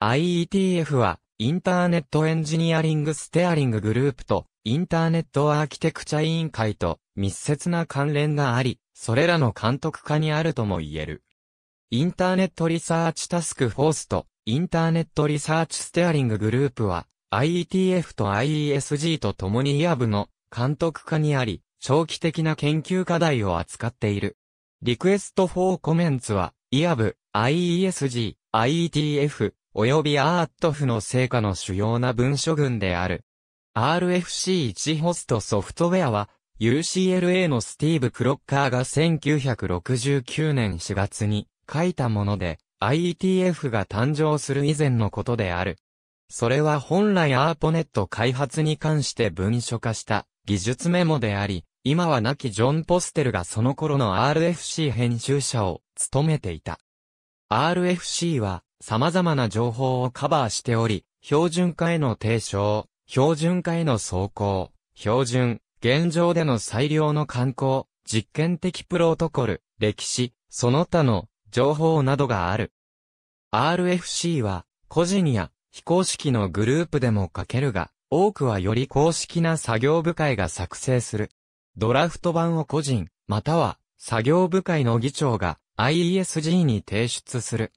IETF は、インターネットエンジニアリングステアリンググループと、インターネットアーキテクチャ委員会と密接な関連があり、それらの監督下にあるとも言える。インターネットリサーチタスクフォースとインターネットリサーチステアリンググループは IETF と IESG と共にイ a b の監督下にあり、長期的な研究課題を扱っている。リクエストフォーコメンツはイ a b IESG、IETF、及びアートフの成果の主要な文書群である。RFC1 ホストソフトウェアは、UCLA のスティーブ・クロッカーが1969年4月に書いたもので、IETF が誕生する以前のことである。それは本来アーポネット開発に関して文書化した技術メモであり、今は亡きジョン・ポステルがその頃の RFC 編集者を務めていた。RFC は様々な情報をカバーしており、標準化への提唱、標準化への走行、標準、現状での最良の観光、実験的プロトコル、歴史、その他の情報などがある。RFC は、個人や非公式のグループでも書けるが、多くはより公式な作業部会が作成する。ドラフト版を個人、または作業部会の議長が IESG に提出する。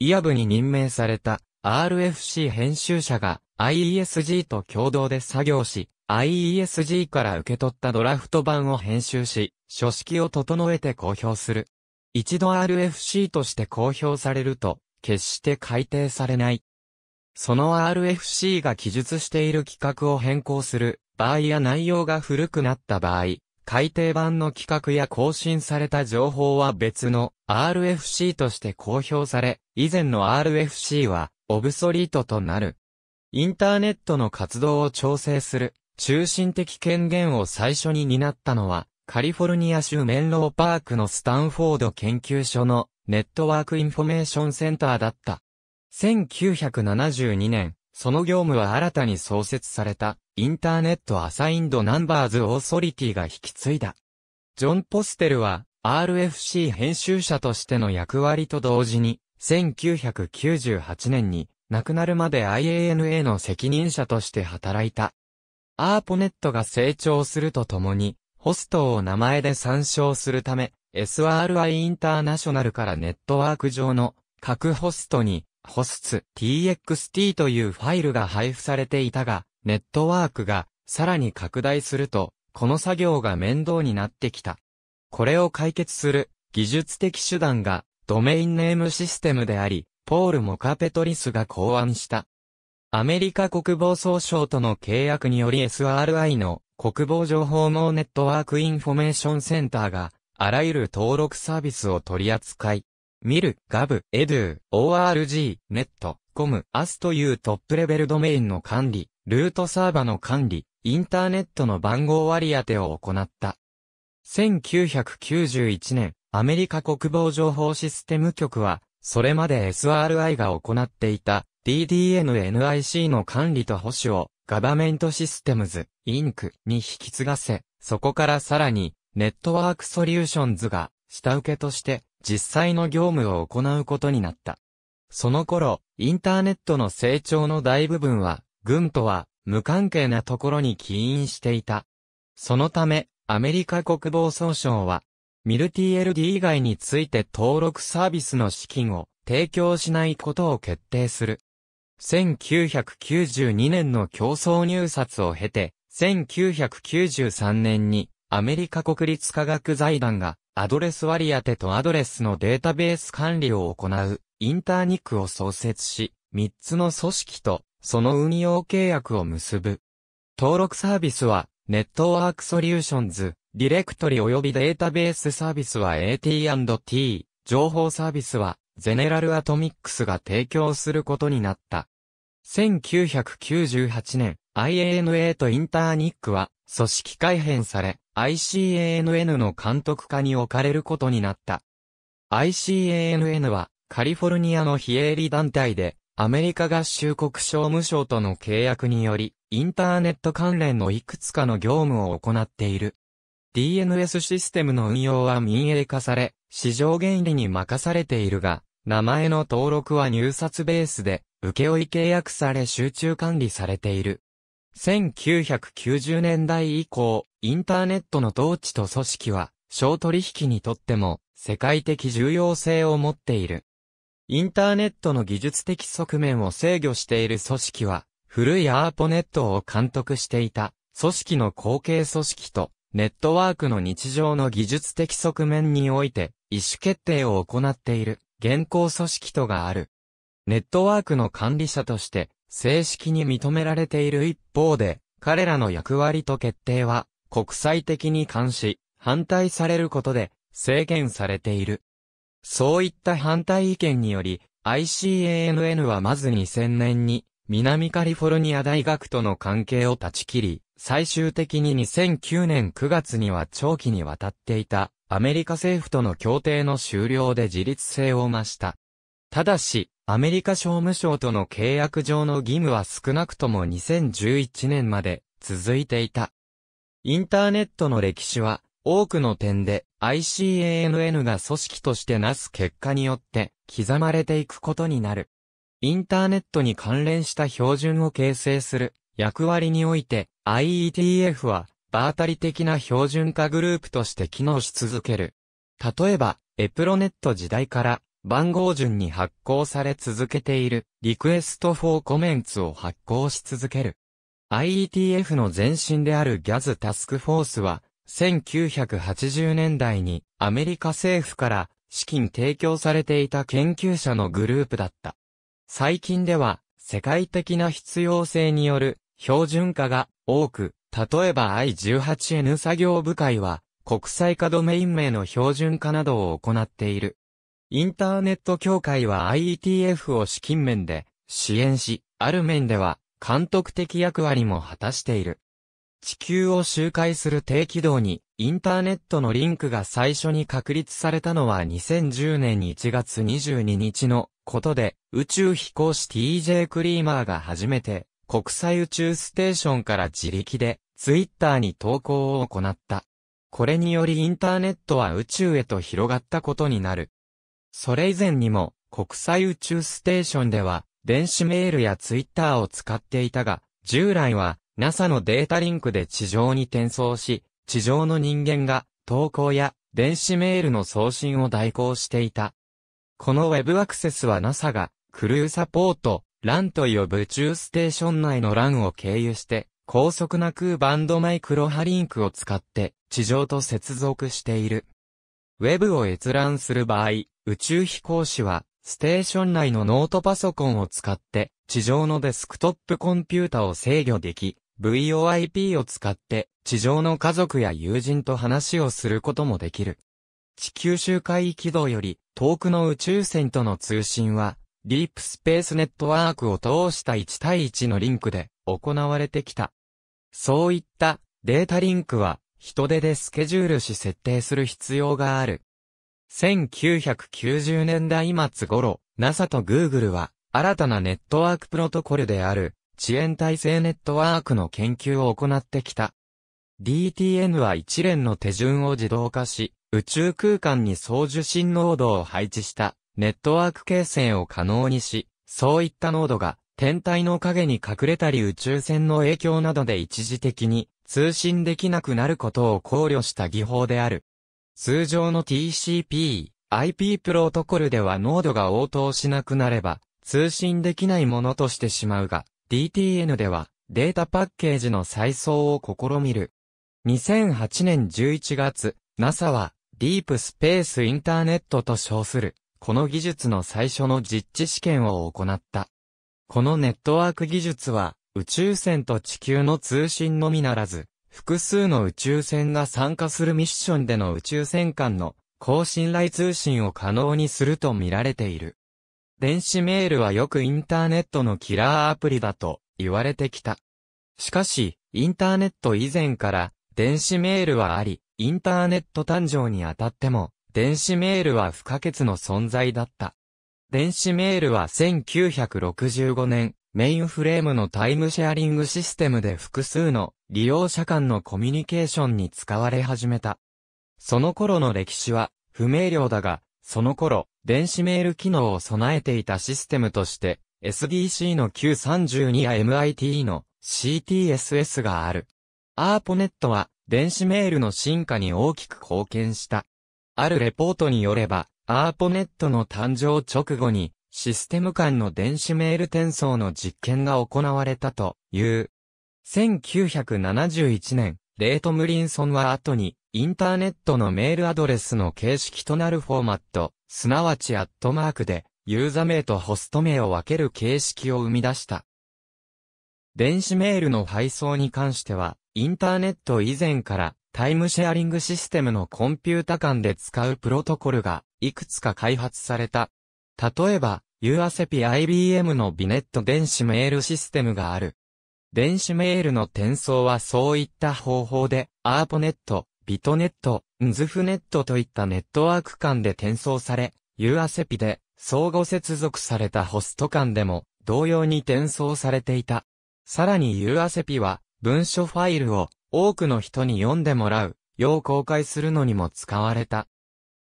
イアブに任命された RFC 編集者が IESG と共同で作業し、IESG から受け取ったドラフト版を編集し、書式を整えて公表する。一度 RFC として公表されると、決して改定されない。その RFC が記述している企画を変更する場合や内容が古くなった場合、改定版の企画や更新された情報は別の RFC として公表され、以前の RFC はオブソリートとなる。インターネットの活動を調整する中心的権限を最初に担ったのは、カリフォルニア州メンローパークのスタンフォード研究所のネットワークインフォメーションセンターだった。1972年、その業務は新たに創設されたインターネットアサインドナンバーズオーソリティが引き継いだ。ジョン・ポステルは RFC 編集者としての役割と同時に1998年に亡くなるまで IANA の責任者として働いた。アーポネットが成長するとともに、ホストを名前で参照するため、SRI インターナショナルからネットワーク上の各ホストに、ホスツ txt というファイルが配布されていたが、ネットワークがさらに拡大すると、この作業が面倒になってきた。これを解決する技術的手段がドメインネームシステムであり、ポール・モカペトリスが考案した。アメリカ国防総省との契約により SRI の国防情報網ネットワークインフォメーションセンターがあらゆる登録サービスを取り扱い、ミル、ガブ、エドゥ、ORG、ネット、コム、アスというトップレベルドメインの管理、ルートサーバの管理、インターネットの番号割り当てを行った。1991年、アメリカ国防情報システム局は、それまで SRI が行っていた DDNNIC の管理と保守をガバメントシステムズ、インクに引き継がせ、そこからさらにネットワークソリューションズが下請けとして実際の業務を行うことになった。その頃、インターネットの成長の大部分は、軍とは無関係なところに起因していた。そのため、アメリカ国防総省は、ミル TLD 以外について登録サービスの資金を提供しないことを決定する。1992年の競争入札を経て、1993年にアメリカ国立科学財団がアドレス割り当てとアドレスのデータベース管理を行うインターニックを創設し、3つの組織とその運用契約を結ぶ。登録サービスはネットワークソリューションズ、ディレクトリ及びデータベースサービスは AT&T、情報サービスは、ゼネラルアトミックスが提供することになった。1998年、IANA とインターニックは、組織改変され、ICANN の監督下に置かれることになった。ICANN は、カリフォルニアの非営利団体で、アメリカ合衆国商務省との契約により、インターネット関連のいくつかの業務を行っている。DNS システムの運用は民営化され、市場原理に任されているが、名前の登録は入札ベースで、受け負い契約され集中管理されている。1990年代以降、インターネットの統治と組織は、小取引にとっても、世界的重要性を持っている。インターネットの技術的側面を制御している組織は、古いアーポネットを監督していた、組織の後継組織と、ネットワークの日常の技術的側面において、意思決定を行っている、現行組織とがある。ネットワークの管理者として、正式に認められている一方で、彼らの役割と決定は、国際的に監視、反対されることで、制限されている。そういった反対意見により、ICANN はまず2000年に、南カリフォルニア大学との関係を断ち切り、最終的に2009年9月には長期にわたっていたアメリカ政府との協定の終了で自立性を増した。ただし、アメリカ商務省との契約上の義務は少なくとも2011年まで続いていた。インターネットの歴史は多くの点で ICANN が組織としてなす結果によって刻まれていくことになる。インターネットに関連した標準を形成する役割において IETF は、場当たり的な標準化グループとして機能し続ける。例えば、エプロネット時代から、番号順に発行され続けている、リクエストフォーコメンツを発行し続ける。IETF の前身であるギャズタスクフォースは、1980年代にアメリカ政府から資金提供されていた研究者のグループだった。最近では、世界的な必要性による標準化が多く、例えば I18N 作業部会は、国際化ドメイン名の標準化などを行っている。インターネット協会は IETF を資金面で支援し、ある面では監督的役割も果たしている。地球を周回する低軌道にインターネットのリンクが最初に確立されたのは2010年1月22日のことで宇宙飛行士 TJ クリーマーが初めて国際宇宙ステーションから自力で、ツイッターに投稿を行った。これによりインターネットは宇宙へと広がったことになる。それ以前にも、国際宇宙ステーションでは、電子メールやツイッターを使っていたが、従来は NASA のデータリンクで地上に転送し、地上の人間が投稿や電子メールの送信を代行していた。この Web アクセスは NASA がクルーサポート、ランと呼ぶ宇宙ステーション内のランを経由して、高速な空バンドマイクロハリンクを使って地上と接続している。ウェブを閲覧する場合、宇宙飛行士はステーション内のノートパソコンを使って地上のデスクトップコンピュータを制御でき、VoIP を使って地上の家族や友人と話をすることもできる。地球周回軌道より遠くの宇宙船との通信はディープスペースネットワークを通した1対1のリンクで行われてきた。そういったデータリンクは人手でスケジュールし設定する必要がある。1990年代末頃、NASA と Google は新たなネットワークプロトコルである遅延耐性ネットワークの研究を行ってきた。DTN は一連の手順を自動化し、宇宙空間に送受信濃度を配置したネットワーク形成を可能にし、そういった濃度が天体の影に隠れたり宇宙船の影響などで一時的に通信できなくなることを考慮した技法である。通常の TCP、IP プロトコルでは濃度が応答しなくなれば通信できないものとしてしまうが、DTN ではデータパッケージの再送を試みる。2008年11月、NASA はディープスペースインターネットと称するこの技術の最初の実地試験を行った。このネットワーク技術は、宇宙船と地球の通信のみならず、複数の宇宙船が参加するミッションでの宇宙船間の高信頼通信を可能にすると見られている。電子メールはよくインターネットのキラーアプリだと言われてきた。しかし、インターネット以前から電子メールはあり、インターネット誕生にあたっても電子メールは不可欠の存在だった。電子メールは1965年、メインフレームのタイムシェアリングシステムで複数の利用者間のコミュニケーションに使われ始めた。その頃の歴史は不明瞭だが、その頃、電子メール機能を備えていたシステムとして、SDC の Q32 や MIT の CTSS がある。アーポネットは電子メールの進化に大きく貢献した。あるレポートによれば、アーポネットの誕生直後に、システム間の電子メール転送の実験が行われたという。1971年、レート・ムリンソンは後に、インターネットのメールアドレスの形式となるフォーマット、すなわちアットマークで、ユーザ名とホスト名を分ける形式を生み出した。電子メールの配送に関しては、インターネット以前からタイムシェアリングシステムのコンピュータ間で使うプロトコルがいくつか開発された。例えば、u ア c p IBM のビネット電子メールシステムがある。電子メールの転送はそういった方法で、アーポネット、ビトネット、ンズフネットといったネットワーク間で転送され、u ア c p で相互接続されたホスト間でも同様に転送されていた。さらに u ア c p は文書ファイルを多くの人に読んでもらう、よう公開するのにも使われた。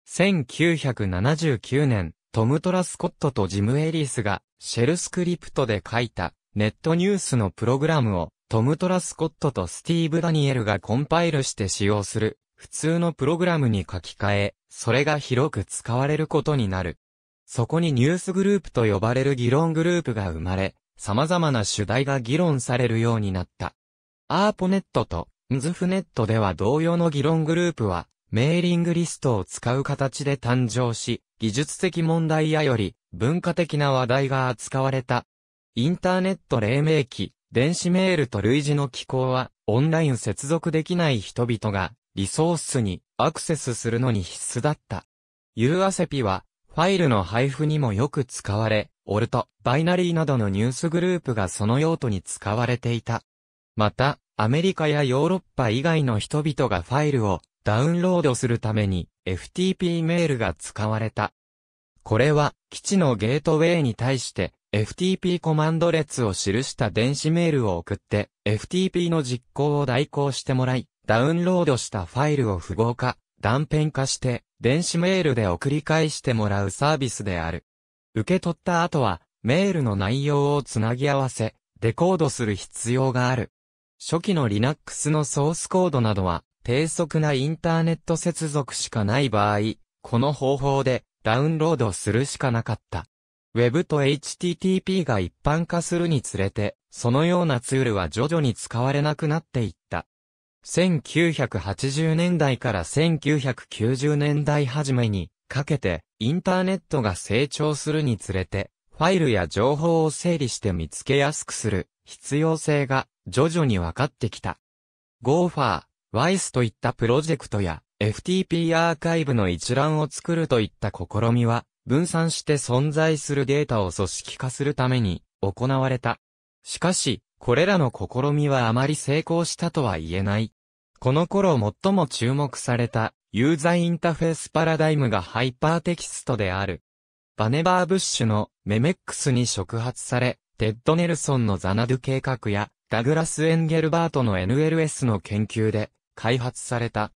1979年、トム・トラスコットとジム・エリスが、シェルスクリプトで書いた、ネットニュースのプログラムを、トム・トラスコットとスティーブ・ダニエルがコンパイルして使用する、普通のプログラムに書き換え、それが広く使われることになる。そこにニュースグループと呼ばれる議論グループが生まれ、様々な主題が議論されるようになった。アーポネットとンズフネットでは同様の議論グループは、メーリングリストを使う形で誕生し、技術的問題やより文化的な話題が扱われた。インターネット黎明期、電子メールと類似の機構は、オンライン接続できない人々が、リソースにアクセスするのに必須だった。ーアセピは、ファイルの配布にもよく使われ、オルト、バイナリーなどのニュースグループがその用途に使われていた。また、アメリカやヨーロッパ以外の人々がファイルをダウンロードするために FTP メールが使われた。これは基地のゲートウェイに対して FTP コマンド列を記した電子メールを送って FTP の実行を代行してもらい、ダウンロードしたファイルを符号化、断片化して電子メールで送り返してもらうサービスである。受け取った後はメールの内容をつなぎ合わせ、デコードする必要がある。初期の Linux のソースコードなどは、低速なインターネット接続しかない場合、この方法でダウンロードするしかなかった。Web と HTTP が一般化するにつれて、そのようなツールは徐々に使われなくなっていった。1980年代から1990年代初めにかけて、インターネットが成長するにつれて、ファイルや情報を整理して見つけやすくする必要性が徐々に分かってきた。ゴーファー、ワイスといったプロジェクトや FTP アーカイブの一覧を作るといった試みは分散して存在するデータを組織化するために行われた。しかし、これらの試みはあまり成功したとは言えない。この頃最も注目されたユーザーインターフェースパラダイムがハイパーテキストである。バネバー・ブッシュのメメックスに触発され、テッド・ネルソンのザナドゥ計画や、ダグラス・エンゲルバートの NLS の研究で、開発された。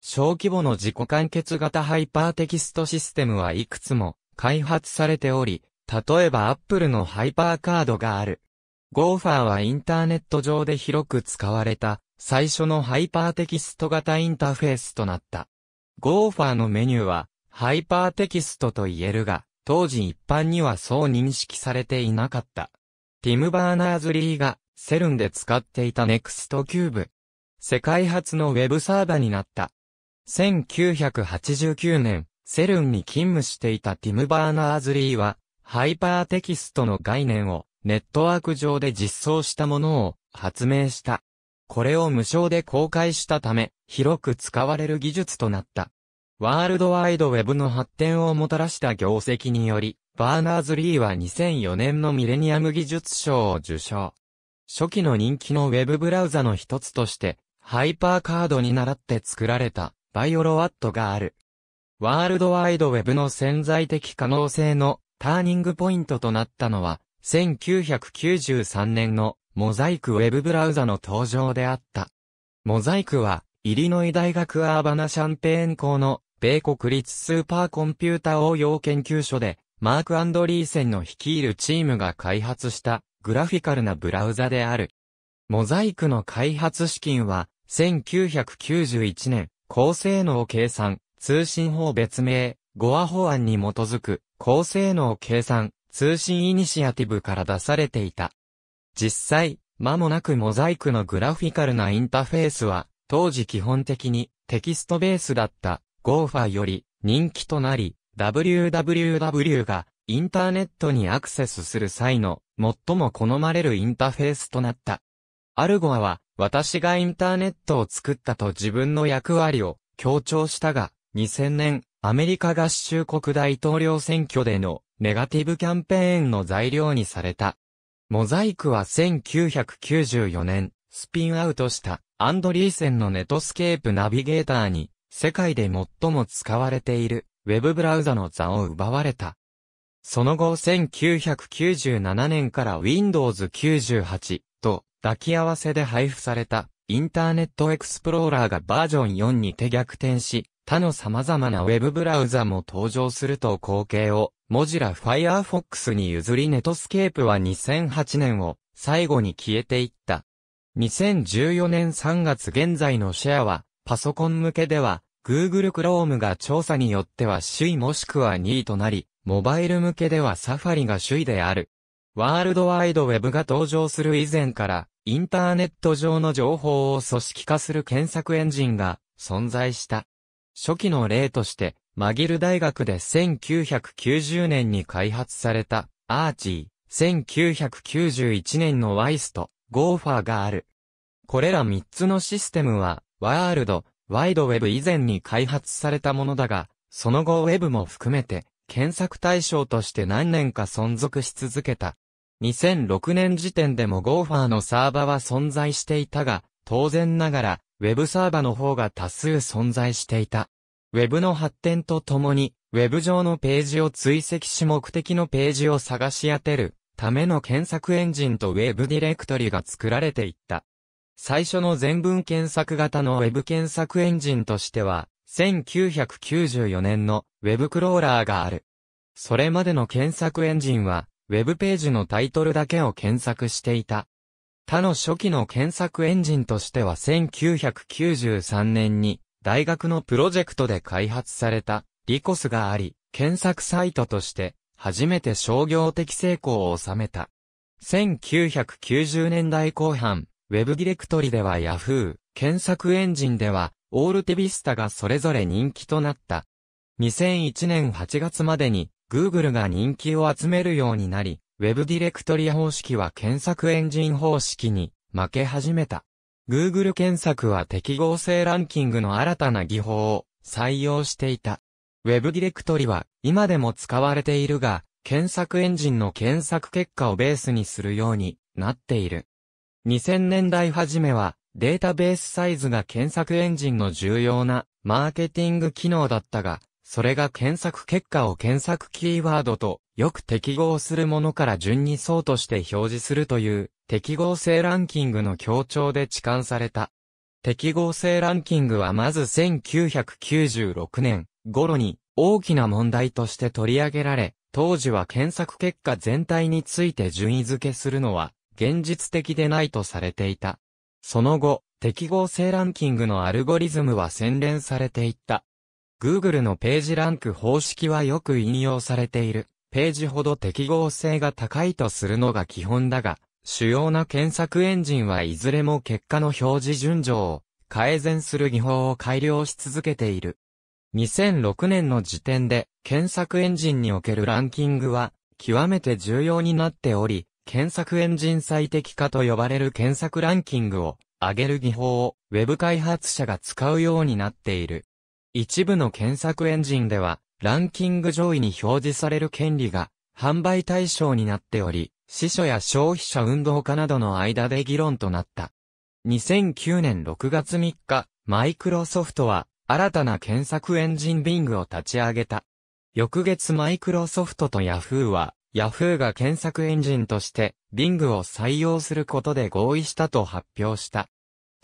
小規模の自己完結型ハイパーテキストシステムはいくつも開発されており、例えばアップルのハイパーカードがある。ゴーファーはインターネット上で広く使われた最初のハイパーテキスト型インターフェースとなった。ゴーファーのメニューはハイパーテキストと言えるが、当時一般にはそう認識されていなかった。ティム・バーナーズ・リーが、セルンで使っていたネクストキューブ。世界初のウェブサーバーになった。1989年、セルンに勤務していたティム・バーナーズ・リーは、ハイパーテキストの概念をネットワーク上で実装したものを発明した。これを無償で公開したため、広く使われる技術となった。ワールドワイドウェブの発展をもたらした業績により、バーナーズ・リーは2004年のミレニアム技術賞を受賞。初期の人気のウェブブラウザの一つとして、ハイパーカードに倣って作られた、バイオロワットがある。ワールドワイドウェブの潜在的可能性のターニングポイントとなったのは、1993年のモザイクウェブブラウザの登場であった。モザイクは、イリノイ大学アーバナシャンペーン校の米国立スーパーコンピュータ応用研究所でマーク・アンドリーセンの率いるチームが開発したグラフィカルなブラウザである。モザイクの開発資金は、1991年、高性能計算、通信法別名、ゴア法案に基づく、高性能計算、通信イニシアティブから出されていた。実際、間もなくモザイクのグラフィカルなインターフェースは、当時基本的にテキストベースだった GoFa より人気となり、www がインターネットにアクセスする際の最も好まれるインターフェースとなった。アルゴアは私がインターネットを作ったと自分の役割を強調したが、2000年アメリカ合衆国大統領選挙でのネガティブキャンペーンの材料にされた。モザイクは1994年スピンアウトしたアンドリーセンのネトスケープナビゲーターに世界で最も使われているウェブブラウザの座を奪われた。その後1997年から Windows 98と抱き合わせで配布されたインターネットエクスプローラーがバージョン4に手逆転し、他の様々なウェブブラウザも登場すると後継を、モジラ Firefox に譲りネトスケープは2008年を最後に消えていった。2014年3月現在のシェアは、パソコン向けでは Google Chrome が調査によっては首位もしくは2位となり、モバイル向けではサファリが首位である。ワールドワイドウェブが登場する以前から、インターネット上の情報を組織化する検索エンジンが存在した。初期の例として、マギル大学で1990年に開発された、アーチー、1991年のワイスト、ゴーファーがある。これら3つのシステムは、ワールド、ワイドウェブ以前に開発されたものだが、その後ウェブも含めて、検索対象として何年か存続し続けた。2006年時点でも GoFer のサーバは存在していたが、当然ながら、ウェブサーバの方が多数存在していた。ウェブの発展とともに、ウェブ上のページを追跡し目的のページを探し当てるための検索エンジンとウェブディレクトリが作られていった。最初の全文検索型の Web 検索エンジンとしては、1994年の Web クローラーがある。それまでの検索エンジンは、Web ページのタイトルだけを検索していた。他の初期の検索エンジンとしては1993年に、大学のプロジェクトで開発された、リコスがあり、検索サイトとして、初めて商業的成功を収めた。1990年代後半、Web ディレクトリでは Yahoo、検索エンジンでは、オールテビスタがそれぞれ人気となった。2001年8月までに、Google が人気を集めるようになり、Web ディレクトリ方式は検索エンジン方式に負け始めた。Google 検索は適合性ランキングの新たな技法を採用していた。Web ディレクトリは今でも使われているが、検索エンジンの検索結果をベースにするようになっている。2000年代初めは、データベースサイズが検索エンジンの重要なマーケティング機能だったが、それが検索結果を検索キーワードとよく適合するものから順に層として表示するという適合性ランキングの強調で置換された。適合性ランキングはまず1996年頃に大きな問題として取り上げられ、当時は検索結果全体について順位付けするのは現実的でないとされていた。その後、適合性ランキングのアルゴリズムは洗練されていった。Google のページランク方式はよく引用されている。ページほど適合性が高いとするのが基本だが、主要な検索エンジンはいずれも結果の表示順序を改善する技法を改良し続けている。2006年の時点で検索エンジンにおけるランキングは極めて重要になっており、検索エンジン最適化と呼ばれる検索ランキングを上げる技法を Web 開発者が使うようになっている。一部の検索エンジンではランキング上位に表示される権利が販売対象になっており、司書や消費者運動家などの間で議論となった。2009年6月3日、マイクロソフトは新たな検索エンジン Bing を立ち上げた。翌月マイクロソフトとヤフーはヤフーが検索エンジンとして Bing を採用することで合意したと発表した。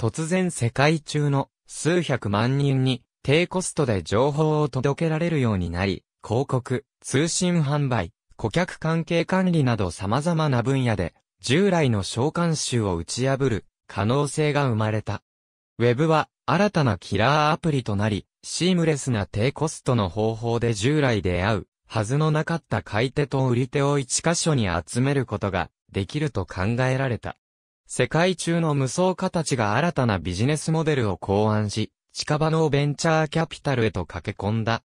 突然世界中の数百万人に低コストで情報を届けられるようになり、広告、通信販売、顧客関係管理など様々な分野で従来の召喚集を打ち破る可能性が生まれた。Web は新たなキラーアプリとなり、シームレスな低コストの方法で従来で会うはずのなかった買い手と売り手を一箇所に集めることができると考えられた。世界中の無双家たちが新たなビジネスモデルを考案し、近場のベンチャーキャピタルへと駆け込んだ。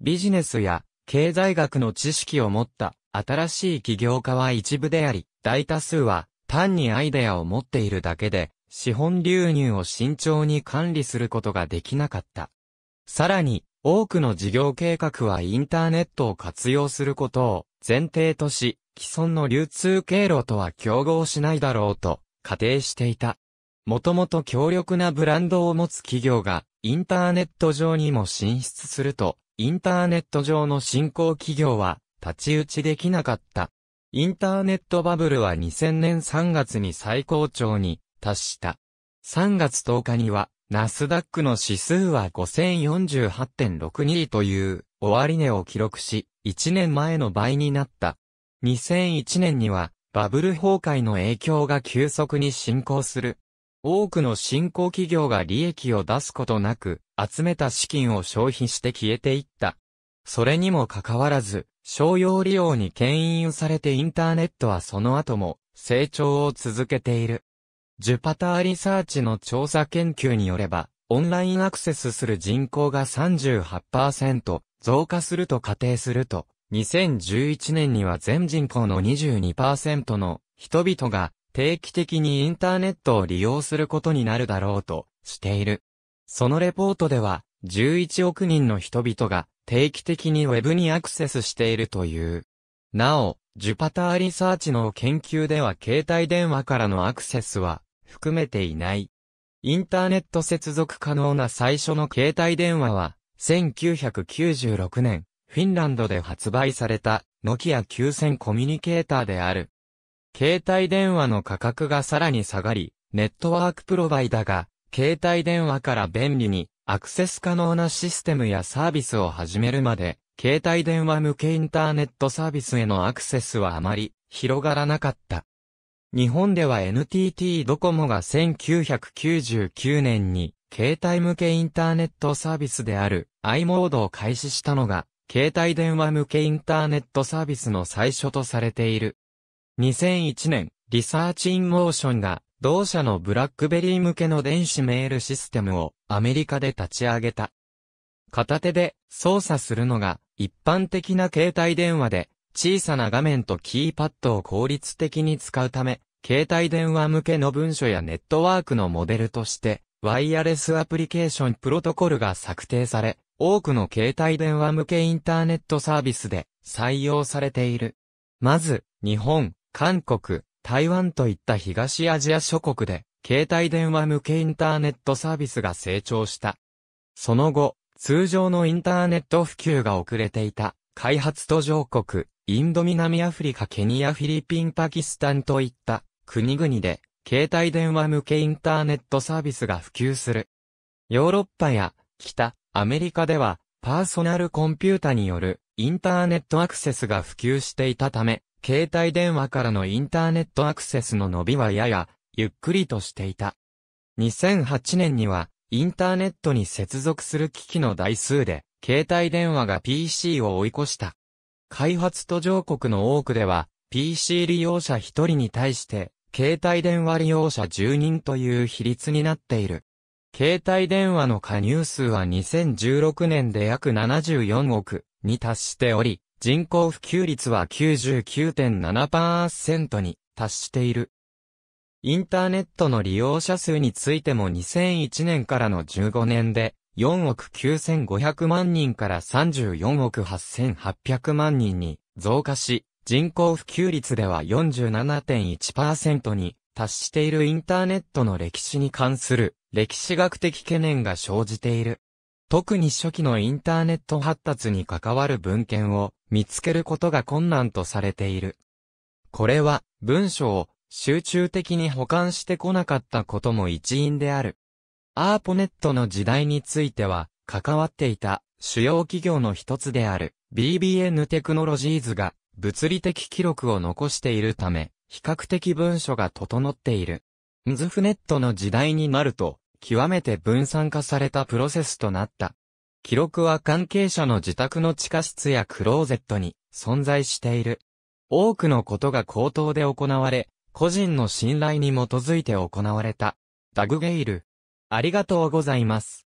ビジネスや経済学の知識を持った新しい起業家は一部であり、大多数は単にアイデアを持っているだけで、資本流入を慎重に管理することができなかった。さらに、多くの事業計画はインターネットを活用することを前提とし、既存の流通経路とは競合しないだろうと仮定していた。もともと強力なブランドを持つ企業がインターネット上にも進出すると、インターネット上の新興企業は立ち打ちできなかった。インターネットバブルは2000年3月に最高潮に達した。3月10日にはナスダックの指数は5048.62という終値を記録し、1年前の倍になった。2001年にはバブル崩壊の影響が急速に進行する。多くの新興企業が利益を出すことなく、集めた資金を消費して消えていった。それにもかかわらず、商用利用に牽引されてインターネットはその後も成長を続けている。ジュパターリサーチの調査研究によれば、オンラインアクセスする人口が38%増加すると仮定すると、2011年には全人口の22%の人々が定期的にインターネットを利用することになるだろうとしている。そのレポートでは、11億人の人々が定期的に Web にアクセスしているという。なお、ジュパターリサーチの研究では携帯電話からのアクセスは含めていない。インターネット接続可能な最初の携帯電話は、1996年、フィンランドで発売された、ノキア9000コミュニケーターである。携帯電話の価格がさらに下がり、ネットワークプロバイダが、携帯電話から便利に、アクセス可能なシステムやサービスを始めるまで、携帯電話向けインターネットサービスへのアクセスはあまり広がらなかった。日本では NTT ドコモが1999年に、携帯向けインターネットサービスである i モードを開始したのが、携帯電話向けインターネットサービスの最初とされている。2001年、リサーチインモーションが、同社のブラックベリー向けの電子メールシステムをアメリカで立ち上げた。片手で操作するのが一般的な携帯電話で小さな画面とキーパッドを効率的に使うため、携帯電話向けの文書やネットワークのモデルとして、ワイヤレスアプリケーションプロトコルが策定され、多くの携帯電話向けインターネットサービスで採用されている。まず、日本、韓国、台湾といった東アジア諸国で、携帯電話向けインターネットサービスが成長した。その後、通常のインターネット普及が遅れていた、開発途上国、インド南アフリカケニアフィリピンパキスタンといった国々で携帯電話向けインターネットサービスが普及する。ヨーロッパや北アメリカではパーソナルコンピュータによるインターネットアクセスが普及していたため、携帯電話からのインターネットアクセスの伸びはややゆっくりとしていた。2008年にはインターネットに接続する機器の台数で携帯電話が PC を追い越した。開発途上国の多くでは、PC 利用者1人に対して、携帯電話利用者10人という比率になっている。携帯電話の加入数は2016年で約74億に達しており、人口普及率は99.7%に達している。インターネットの利用者数についても2001年からの15年で4億9500万人から34億8800万人に増加し、人口普及率では47.1%に達しているインターネットの歴史に関する歴史学的懸念が生じている。特に初期のインターネット発達に関わる文献を見つけることが困難とされている。これは文章を集中的に保管してこなかったことも一因である。アーポネットの時代については、関わっていた主要企業の一つである BBN テクノロジーズが物理的記録を残しているため、比較的文書が整っている。ムズフネットの時代になると、極めて分散化されたプロセスとなった。記録は関係者の自宅の地下室やクローゼットに存在している。多くのことが口頭で行われ、個人の信頼に基づいて行われた。ダグゲイル、ありがとうございます。